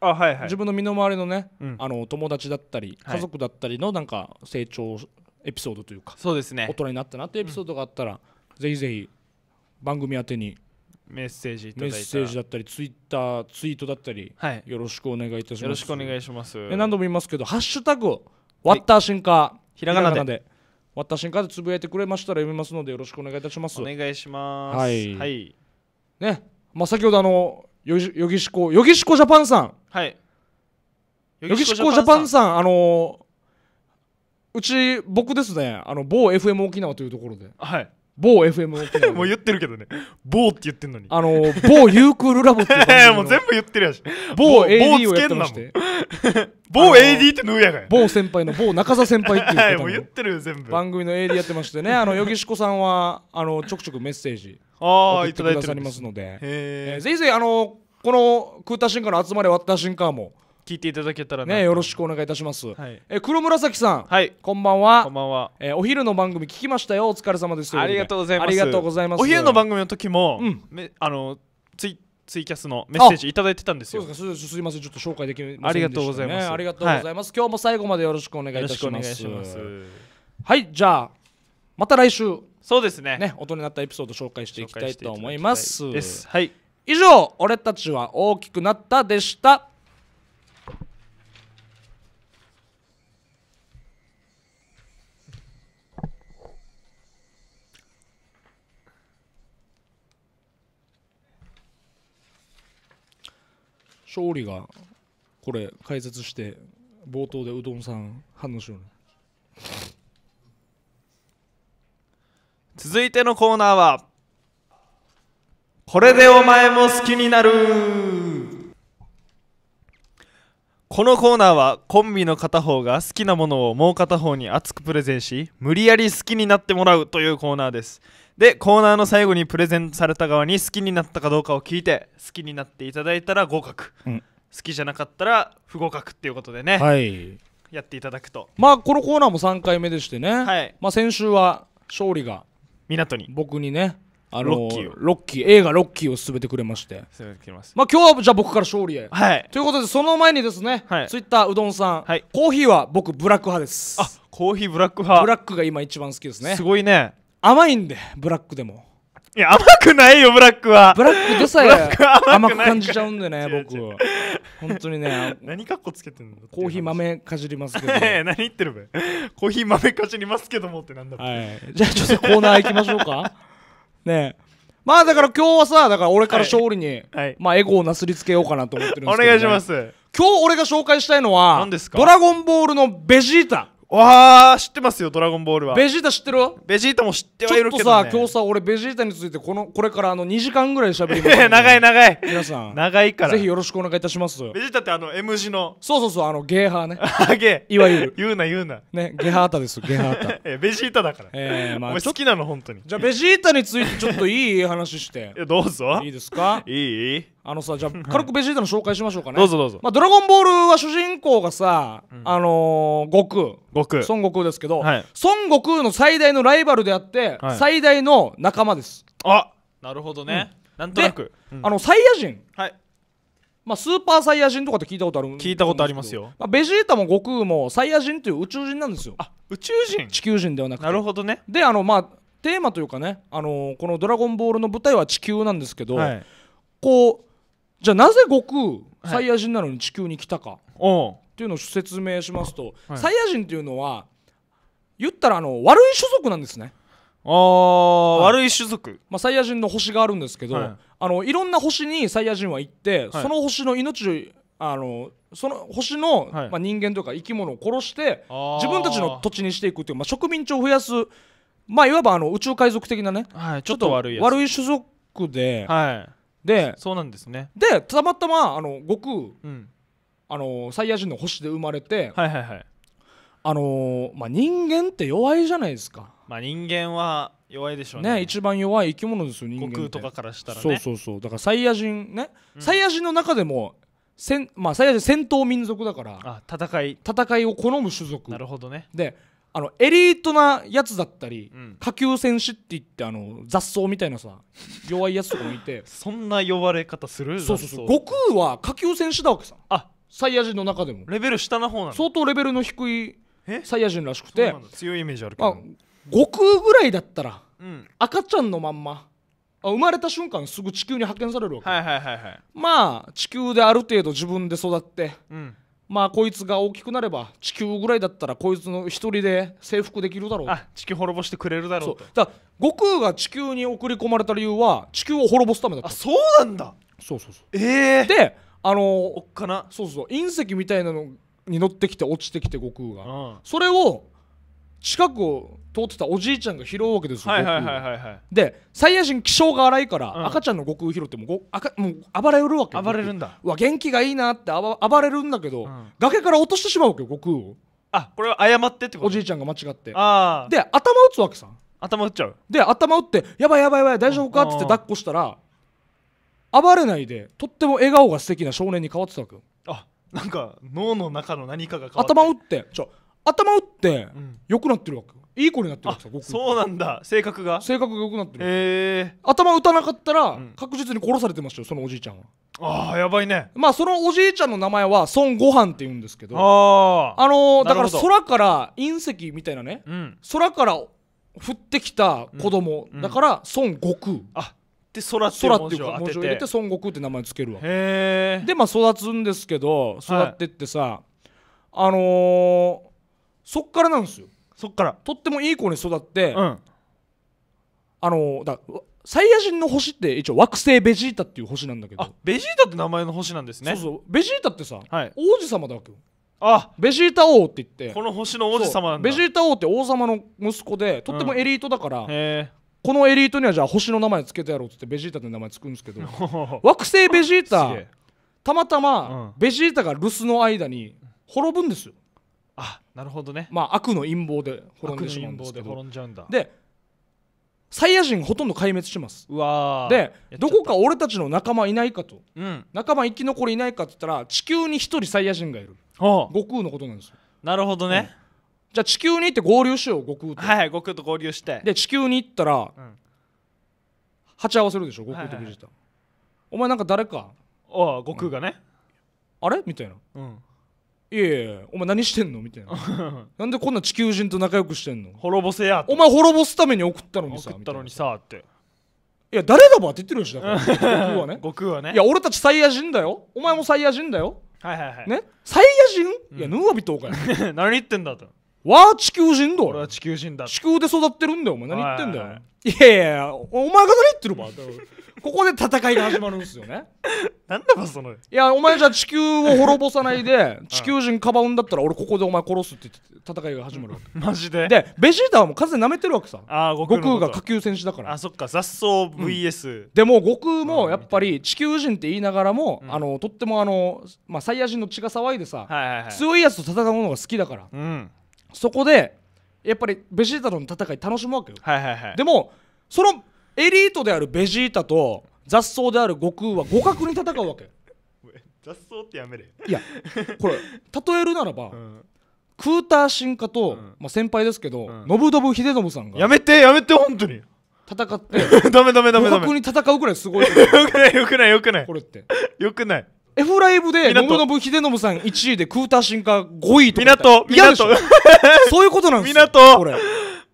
あ、はいはい、自分の身の回りのね、うん、あの友達だったり家族だったりのなんか成長エピソードというか、そうですね大人になったなってエピソードがあったら、ぜひぜひ番組宛てにメッセージメッセージだったりツイッターツイートだったり、はい、よろしくお願いいたしますよろしくお願いしますえ何度も言いますけど「ハッシュタグ割った瞬間」ひらがなで割った瞬間でつぶやいてくれましたら読みますのでよろしくお願いいたしますお願いしますはい、はい、ねまあ先ほどあのよぎよぎしこよぎしこジャパンさんはいよぎしこジャパンさんあのー、うち僕ですねあの某 FM 沖縄というところではい某 FM 沖縄 *laughs* もう言ってるけどね某って言ってんのにあのー、某ユークールラボっていう *laughs* もう全部言ってるやし某 AD をやってまして *laughs* 某 AD ってぬやが某先輩の某中澤先輩っていうもう言ってるよ全部番組の AD やってましてねあのよぎしこさんはあのちょくちょくメッセージあいただいてくださりますので、えー、ぜひぜひあのこの食った瞬間の集まり終わった瞬間も聞いていただけたらねよろしくお願いいたします、はい、え黒紫さん、はい、こんばんはこんばんは、えー、お昼の番組聞きましたよお疲れ様ですありがとうございますありがとうございますお昼の番組の時も、うん、めあのツイツイキャスのメッセージいただいてたんですよすみませんちょっと紹介できません、ね、ありがとうございますありがとうございます、はい、今日も最後までよろしくお願いいたしますはいじゃあまた来週そうですねね大人になったエピソード紹介していきたいと思いますすはい以上「俺たちは大きくなった」でした勝利がこれ解説して冒頭でうどんさん反応しようね続いてのコーナーは、これでお前も好きになるこのコーナーはコンビの片方が好きなものをもう片方に熱くプレゼンし無理やり好きになってもらうというコーナーですでコーナーの最後にプレゼンされた側に好きになったかどうかを聞いて好きになっていただいたら合格、うん好きじゃなかったら不合格っていうことでね、はい、やっていただくとまあこのコーナーも3回目でしてね、はいまあ、先週は勝利が港に僕にねあのロッキーをロッキー映画「ロッキー」を進めてくれましてまますまあ今日はじゃあ僕から勝利へはいということでその前にですね、はいツイッターうどんさん、はいコーヒーは僕ブラック派ですあコーヒーブラック派ブラックが今一番好きですねすごいね甘いんでブラックでもいや甘くないよブラックはブラックでさえ甘く感じちゃうんでね僕本当にね何カッコつけてんのコーヒー豆かじりますけど *laughs* 何言ってるべコーヒー豆かじりますけどもってなんだろう、じゃあちょっとコーナー行きましょうかねえまあだから今日はさだから俺から勝利に、はいまあエゴをなすりつけようかなと思ってるんですけど、お願いします今日俺が紹介したいのはドラゴンボールのベジータわあ知ってますよドラゴンボールはベジータ知ってるベジータも知ってはいるけど、ね、ちょっとさ今日さ俺ベジータについてこのこれからあの2時間ぐらい喋ります、ね、*laughs* 長い長い皆さん長いからぜひよろしくお願いいたしますベジータってあの M 字のそうそうそうあのゲーハーね *laughs* ゲーいわゆる言うな言うなねゲーハータですゲーハータ *laughs* えベジータだからえー、まあ好きなの本当にじゃあベジータについてちょっといい話してどうぞいいですかいいあのさじゃあ軽くベジータの紹介しましょうかねどうぞどうぞ、まあ、ドラゴンボールは主人公がさ、あのー、悟空悟空孫悟空ですけど、はい、孫悟空の最大のライバルであって、はい、最大の仲間ですあなるほどね、うん、なんとなく、あのサイヤ人、はいまあ、スーパーサイヤ人とかって聞いたことある聞いたことありますよ、まあ、ベジータも悟空もサイヤ人という宇宙人なんですよあ宇宙人地球人ではなくてなるほどねであのまあテーマというかね、あのー、この「ドラゴンボール」の舞台は地球なんですけど、はい、こうじゃあなぜ悟空サイヤ人なのに地球に来たかっていうのを説明しますと、はいサイヤ人っていうのは言ったらあの悪い種族なんですね、ああ悪い種族まあ、サイヤ人の星があるんですけど、はいあのいろんな星にサイヤ人は行って、はいその星の命をあのその星の、はいまあ、人間というか生き物を殺して自分たちの土地にしていくっていう、まあ、植民地を増やすまあいわばあの宇宙海賊的なねはいちょっと悪いやつ悪い種族で、はいでそうなんですねでたまたまあの悟空、うん、あのサイヤ人の星で生まれて、はいはいはい、あのまあ、人間って弱いじゃないですか、まあ、人間は弱いでしょうね、ね、一番弱い生き物ですよ人間悟空とかからしたらねそうそうそうだからサイヤ人ね、うん、サイヤ人の中でもせん、まあ、サイヤ人戦闘民族だからあ戦い戦いを好む種族なるほどねであのエリートなやつだったり、うん下級戦士って言ってあの雑草みたいなさ弱いやつとかもいて *laughs* そんな呼ばれ方するそうそうそう悟空は下級戦士だわけさあサイヤ人の中でもレベル下の方なの相当レベルの低いえサイヤ人らしくて強いイメージあるけまあど、悟空ぐらいだったらうん赤ちゃんのまんまあ生まれた瞬間すぐ地球に派遣されるわけ、はいはいはいはいまあ地球である程度自分で育ってうんまあこいつが大きくなれば地球ぐらいだったらこいつの一人で征服できるだろうあ地球滅ぼしてくれるだろうとだ悟空が地球に送り込まれた理由は地球を滅ぼすためだったあそうなんだそうそうそうええー、であのおっかなそうそう隕石みたいなのに乗ってきて落ちてきて悟空が、うん、それを近くを通ってたおじいちゃんが拾うわけですよ、はいはいはいはい、はい、でサイヤ人気性が荒いから、うん、赤ちゃんの悟空拾ってもご赤もう暴れるわけ暴れるんだわ元気がいいなって暴暴れるんだけど、うん、崖から落としてしまうわけよ悟空をあこれは謝ってってことおじいちゃんが間違ってあで頭打つわけさ頭打っちゃうで頭打って「やばいやばいやばい大丈夫か?」っって抱っこしたら暴れないでとっても笑顔が素敵な少年に変わってたわけよあなんか脳の中の何かが頭打ってちょ頭打って、うん、よくなってるわけよいい子になってるん僕そうなんだ性格が性格が良くなってるへえ頭打たなかったら確実に殺されてましたよそのおじいちゃんはああやばいねまあそのおじいちゃんの名前は孫悟飯って言うんですけどああのだから空から隕石みたいなね、うん、空から降ってきた子供、うん、だから孫悟空、あで空っていう文字を入れて孫悟空って名前つけるわへえでまあ育つんですけど育ってってさ、あのー、そっからなんですよそっからとってもいい子に育って、うん、あのだサイヤ人の星って一応惑星ベジータっていう星なんだけどあベジータって名前の星なんですねそうそうベジータってさ、はい、王子様だわけよあベジータ王って言ってこの星の王子様なんだベジータ王って王様の息子でとってもエリートだから、うん、このエリートにはじゃあ星の名前つけてやろうっつってベジータって名前つくんですけど *laughs* 惑星ベジータたまたま、ベジータが留守の間に滅ぶんですよなるほどねまあ悪の陰謀で滅んでしまうんですけどでサイヤ人ほとんど壊滅しますうわでどこか俺たちの仲間いないかと、うん、仲間生き残りいないかって言ったら地球に1人サイヤ人がいる悟空のことなんですよなるほどね、うん、じゃあ地球に行って合流しよう悟空とはいはい悟空と合流してで地球に行ったら、うん、鉢合わせるでしょ悟空とビジター、はいはい、お前なんか誰かああ悟空がね、あれみたいな、うん、「いやいやお前何してんの?」みたいな「*laughs* なんでこんな地球人と仲良くしてんの?」滅ぼせやお前滅ぼすために送ったのにさ送ったのにさっていや誰だばって言ってるんしだから悟空 *laughs* はね悟空はねいや俺たちサイヤ人だよお前もサイヤ人だよはいはいはいねサイヤ人、うんいやヌーアビトーかよ *laughs* 何言ってんだとわあ地球人だ俺は地球人だ地球で育ってるんだよお前何言ってんだよ、いやいやお前が何言ってるばここで戦いが始まるんですよね *laughs* なんだかそのいやお前じゃあ地球を滅ぼさないで *laughs* 地球人かばうんだったら俺ここでお前殺すって戦いが始まるわけ *laughs* マジででベジータはもう完全舐めてるわけさあ悟空が下級戦士だからあそっか雑草 VS、うん、でも悟空もやっぱり地球人って言いながらも、うん、あのとってもあの、まあ、サイヤ人の血が騒いでさ、はいはいはい、強いやつと戦うのが好きだから、うんそこでやっぱりベジータとの戦い楽しむわけよ、はいはいはい、でもそのエリートであるベジータと雑草である悟空は互角に戦うわけ *laughs* 雑草ってやめれいやこれ *laughs* 例えるならば、うん、クーター進化と、うん、まあ、先輩ですけど信ブドブ秀信さんがやめてやめて本当に戦って *laughs* ダメダメダメダメ互角に戦うくらいすごいよくないよくないよくないこれってよくないエフライブで信信秀信さん1位でクータシンカ5位とか港嫌でそういうことなんですよ港これ、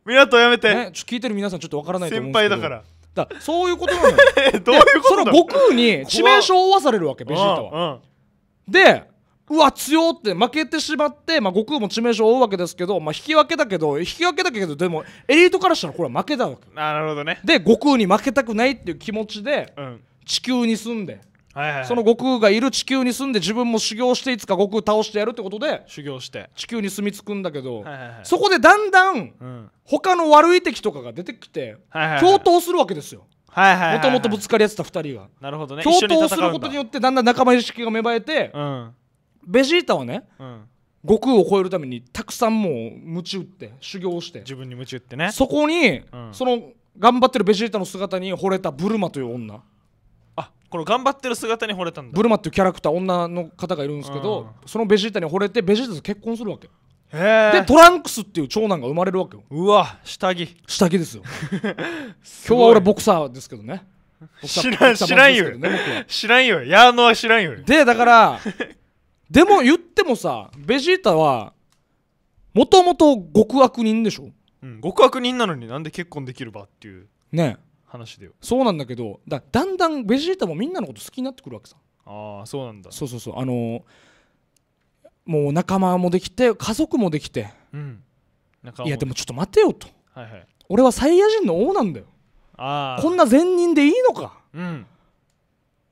港やめて、ね、ちょ聞いてる皆さんちょっとわからないと思うんですけ輩どだからだそういうことなのよ *laughs* どういうことでその悟空に致命傷を負わされるわけベジータはでうわ強って負けてしまって、まあ、悟空も致命傷を負うわけですけど、まあ、引き分けだけど引き分けだけどでもエリートからしたらこれは負けだわけなるほどねで悟空に負けたくないっていう気持ちで地球に住んではいはいはい、その悟空がいる地球に住んで自分も修行していつか悟空倒してやるってことで修行して地球に住み着くんだけど、はいはいはい、そこでだんだん、他の悪い敵とかが出てきて、はいはいはい、共闘するわけですよ。もともとぶつかり合ってた2人がなるほど、ね、共闘することによってだんだん仲間意識が芽生えて、うん、ベジータはね、うん、悟空を超えるためにたくさんもう鞭打って修行して自分に鞭打ってねそこに、うん、その頑張ってるベジータの姿に惚れたブルマという女この頑張ってる姿に惚れたんだブルマっていうキャラクター女の方がいるんですけど、そのベジータに惚れてベジータと結婚するわけでトランクスっていう長男が生まれるわけようわ下着下着ですよす *laughs* 今日は俺ボクサーですけどね知らん知らんよ、知らんよやーのは知らんよでだからでも言ってもさベジータはもともと極悪人でしょ、うん、極悪人なのになんで結婚できるかっていうね話だよそうなんだけどだだんだんベジータもみんなのこと好きになってくるわけさああそうなんだそうそうそうあのー、もう仲間もできて家族もできて、うん、いやでもちょっと待てよと、はいはい、俺はサイヤ人の王なんだよあこんな善人でいいのか、うん、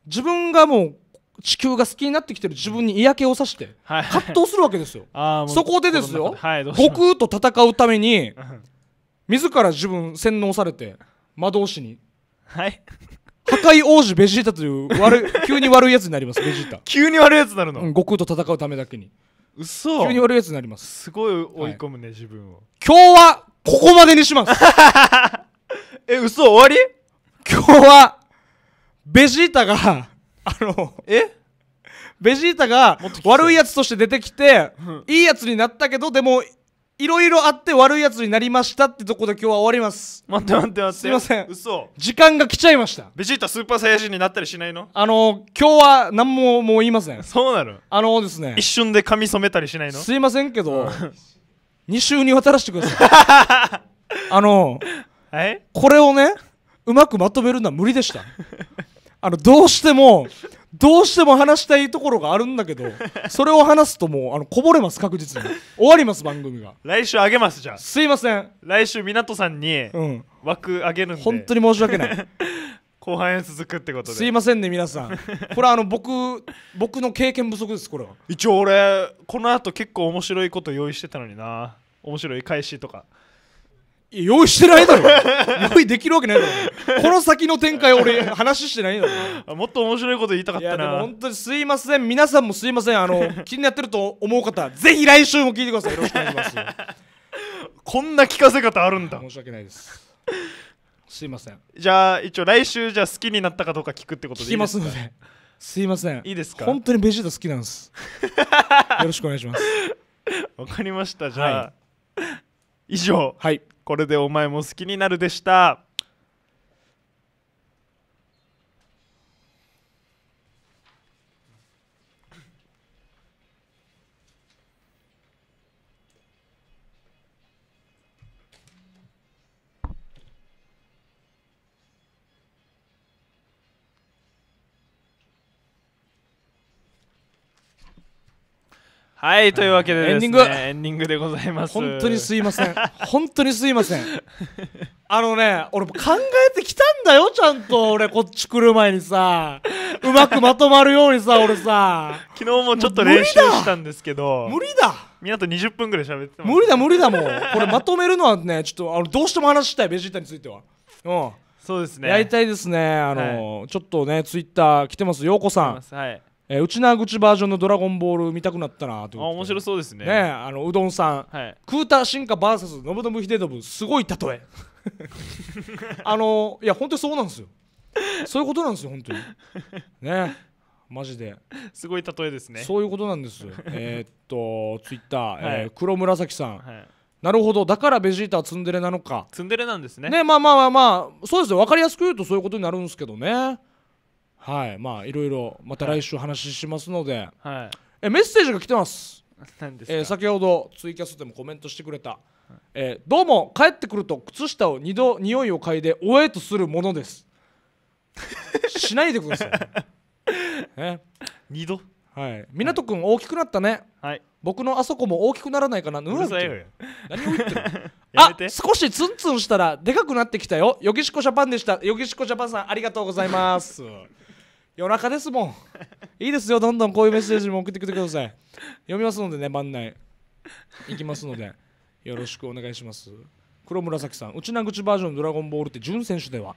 自分がもう地球が好きになってきてる自分に嫌気をさして、葛藤するわけですよ、*laughs* そこでですよ、はい、悟空と戦うために自ら自分洗脳されて魔導士にはい破壊王子ベジータという悪い *laughs* 急に悪いやつになりますベジータ、急に悪いやつになるの、うん、悟空と戦うためだけに嘘急に悪いやつになりますすごい追い込むね、自分を今日はここまでにします *laughs* え嘘終わり今日はベジータがあのえベジータが悪いやつとして出てきて、うんいいやつになったけどでもいろいろあって悪いやつになりましたってとこで今日は終わります待って待って待ってすいません嘘時間が来ちゃいましたベジータスーパーサイヤ人になったりしないのあの今日は何ももう言いませんそうなのあのですね一瞬で髪染めたりしないのすいませんけど、2週にわたらしてください *laughs* あのこれをねうまくまとめるのは無理でしたあのどうしてもどうしても話したいところがあるんだけど *laughs* それを話すともうあのこぼれます確実に終わります番組が来週あげますじゃあすいません来週湊さんに枠あげるんで、本当に申し訳ない *laughs* 後半へ続くってことですいませんね皆さん *laughs* これはあの僕僕の経験不足ですこれは一応俺この後結構面白いこと用意してたのにな面白い返しとか用意してないだろ用意できるわけないだろこの先の展開俺話してないだろ *laughs* もっと面白いこと言いたかったな本当にすいません皆さんもすいませんあの *laughs* 気になってると思う方ぜひ来週も聞いてくださいよろしくお願いします *laughs* こんな聞かせ方あるんだ申し訳ないですすいませんじゃあ一応来週じゃあ好きになったかどうか聞くってことでいいですか聞きますのですいませんいいですか本当にベジータ好きなんですよろしくお願いしますわかりましたじゃあ、はい、以上はいこれでお前も好きになるでしたはいというわけで、エンディングエンディングでございます本当にすいません *laughs* 本当にすいませんあのね俺も考えてきたんだよちゃんと俺こっち来る前にさうまくまとまるようにさ俺さ昨日もちょっと練習したんですけど無理だみんと20分ぐらい喋ってま無理だ無理だもん。これまとめるのはねちょっとあのどうしても話したいベジータについてはうんそうですねやりたいですねあの、はい、ちょっとねツイッター来てますようこさん、はいえー、内縄口バージョンの「ドラゴンボール」見たくなったなとあ面白そうですねねあのうどんさん、はい、クーター進化 VS 信信秀信すごい例え *laughs* あのいや本当にそうなんですよそういうことなんですよ本当にねマジですごい例えですねそういうことなんですえっとツイッター、えー、黒紫さん、はいなるほどだからベジータはツンデレなのかツンデレなんですねねまあまあまあまあそうですよ分かりやすく言うとそういうことになるんですけどねはいまあいろいろまた来週話しますので、はい、えメッセージが来てますですか、えー、先ほどツイキャスでもコメントしてくれた、えー、どうも帰ってくると靴下を2度匂いを嗅いでおえとするものです *laughs* しないでください、ね、*laughs* 度はい湊君、大きくなったね、はい、僕のあそこも大きくならないかなぬるさいよ何を言ってる *laughs* あ少しツンツンしたらでかくなってきたよよぎしこジャパンでしたよぎしこジャパンさんありがとうございます夜中ですもんいいですよどんどんこういうメッセージも送ってきてください読みますのでね番内いきますのでよろしくお願いします黒紫さん内な口バージョン「ドラゴンボール」って準選手では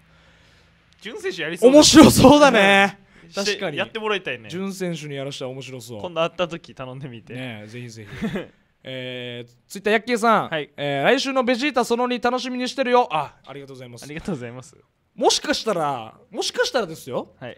純選手やりそう面白そうだね確かにやってもらいたいね純選手にやらしたら面白そう今度会った時頼んでみてねぜひぜひ *laughs* えー、ツイッターヤッキーさん、はい、えー、来週のベジータその2楽しみにしてるよあありがとうございますありがとうございますもしかしたらもしかしたらですよ、はい、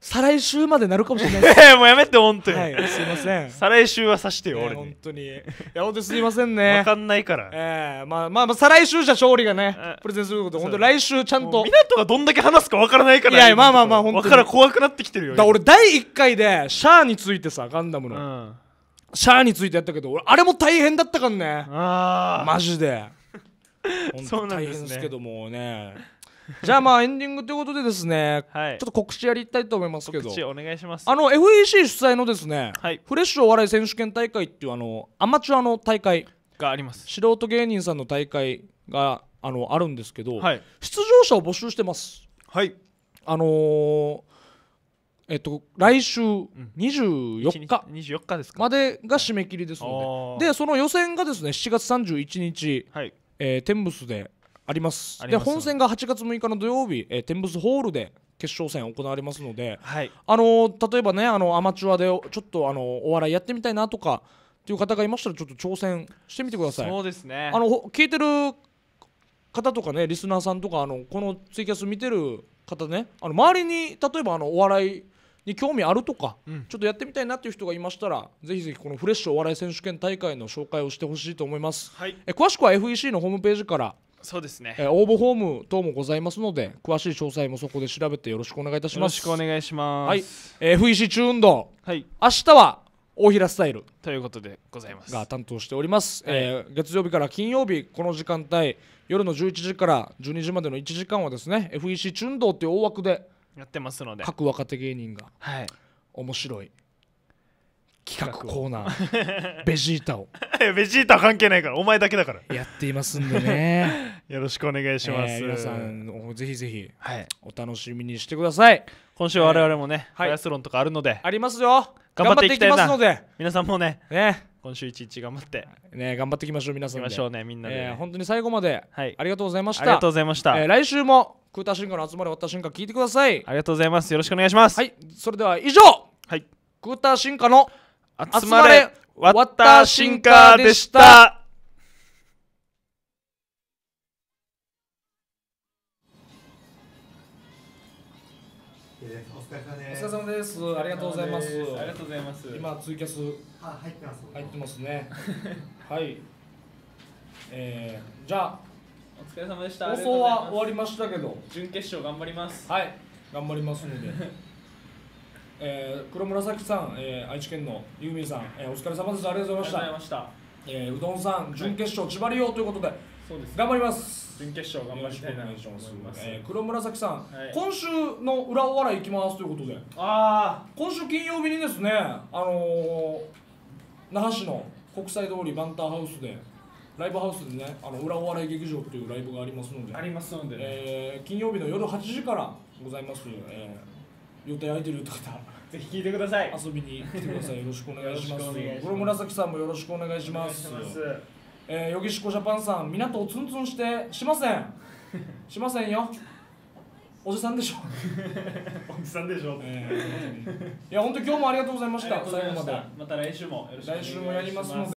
再来週までなるかもしれないです *laughs* もうやめて本当に、はい、すいません再来週はさしてよ、俺ー、本当にいや本当すいませんね分かんないからええー、まあまあ、まあ、再来週じゃ勝利がねプレゼンすること本当来週ちゃんと湊がどんだけ話すか分からないからいやいやまあまあまあ本当にから怖くなってきてるよだ俺第1回でシャアについてさガンダムの、うん、シャアについてやったけど俺あれも大変だったからねああマジで *laughs* そうなんです、大変ですけどもね *laughs* じゃあまあエンディングということでですね、はい、ちょっと告知やりたいと思いますけど告知お願いしますあの FEC 主催のですね、はい、フレッシュお笑い選手権大会っていうあのアマチュアの大会があります素人芸人さんの大会があのあるんですけど、はい、出場者を募集してますはいあのー、えっと、来週24日までが締め切りですので,、でその予選がですね7月31日、はいえー、テンブスでありますで本戦が8月6日の土曜日、えー、テンブスホールで決勝戦行われますので、はい、あのー、例えばねあのアマチュアでちょっとあのお笑いやってみたいなとかっていう方がいましたらちょっと挑戦してみてくださいそうですねあの聞いてる方とかねリスナーさんとかあのこのツイキャス見てる方ねあの周りに例えばあのお笑いに興味あるとか、うん、ちょっとやってみたいなっていう人がいましたらぜひぜひこのフレッシュお笑い選手権大会の紹介をしてほしいと思います、はい、え詳しくは FEC のホームページからそうですね、えー、応募フォーム等もございますので詳しい詳細もそこで調べてよろしくお願いいたしますよろしくお願いします、はい、えー、FEC 中運動、はい、明日は大平スタイルということでございますが担当しております、はい、えー、月曜日から金曜日この時間帯夜の11時から12時までの1時間はですね FEC 中運動っていう大枠でやってますので各若手芸人が、はい、面白い画コーナーベジータを *laughs* ベジータ関係ないからお前だけだから *laughs* やっていますんでね *laughs* よろしくお願いします、えー、皆さんぜひぜひ、はい、お楽しみにしてください今週我々もね、はい、イアスロンとかあるのでありますよ頑張っていきたいなので皆さんもねね今週一日頑張ってね頑張っていきましょう皆さんでいきましょうねみんなで、ね、えー、本当に最後まで、はい、ありがとうございましたありがとうございました、えー、来週もクーター進化の集まり終わった瞬間聞いてくださいありがとうございますよろしくお願いしますはいそれでは以上はいクーター進化の集まれワッターシンカーでしたお疲れ様です。ありがとうございます。ありがとうございます。今ツイキャス。あ、入ってます。入ってますね。*laughs* はい。えー、じゃあ。お疲れ様でした。放送は終わりましたけど。準決勝頑張ります。はい。頑張りますので。*laughs* えー、黒紫さん、えー、愛知県のユーミンさん、えー、お疲れ様ですありがとうございましたえー、うどんさん準決勝千葉リオということで、はい、頑張ります準決勝頑張りたいなとえー、黒紫さん、はい、今週の裏お笑い行きますということでああ今週金曜日にですねあのー、那覇市の国際通りバンターハウスでライブハウスでねあの裏お笑い劇場というライブがありますのでありますので、えー、金曜日の夜8時からございます、えー予定空いてるよって方ぜひ聞いてください遊びに来てくださいよろしくお願いしますこ紫さんもよろしくお願いしますえー、よぎしこジャパンさん港をツンツンしてしません *laughs* しませんよおじさんでしょ *laughs* おじさんでしょ、えー、いや本当今日もありがとうございました最後までまた来週もよろしくお願いします来週もやりますので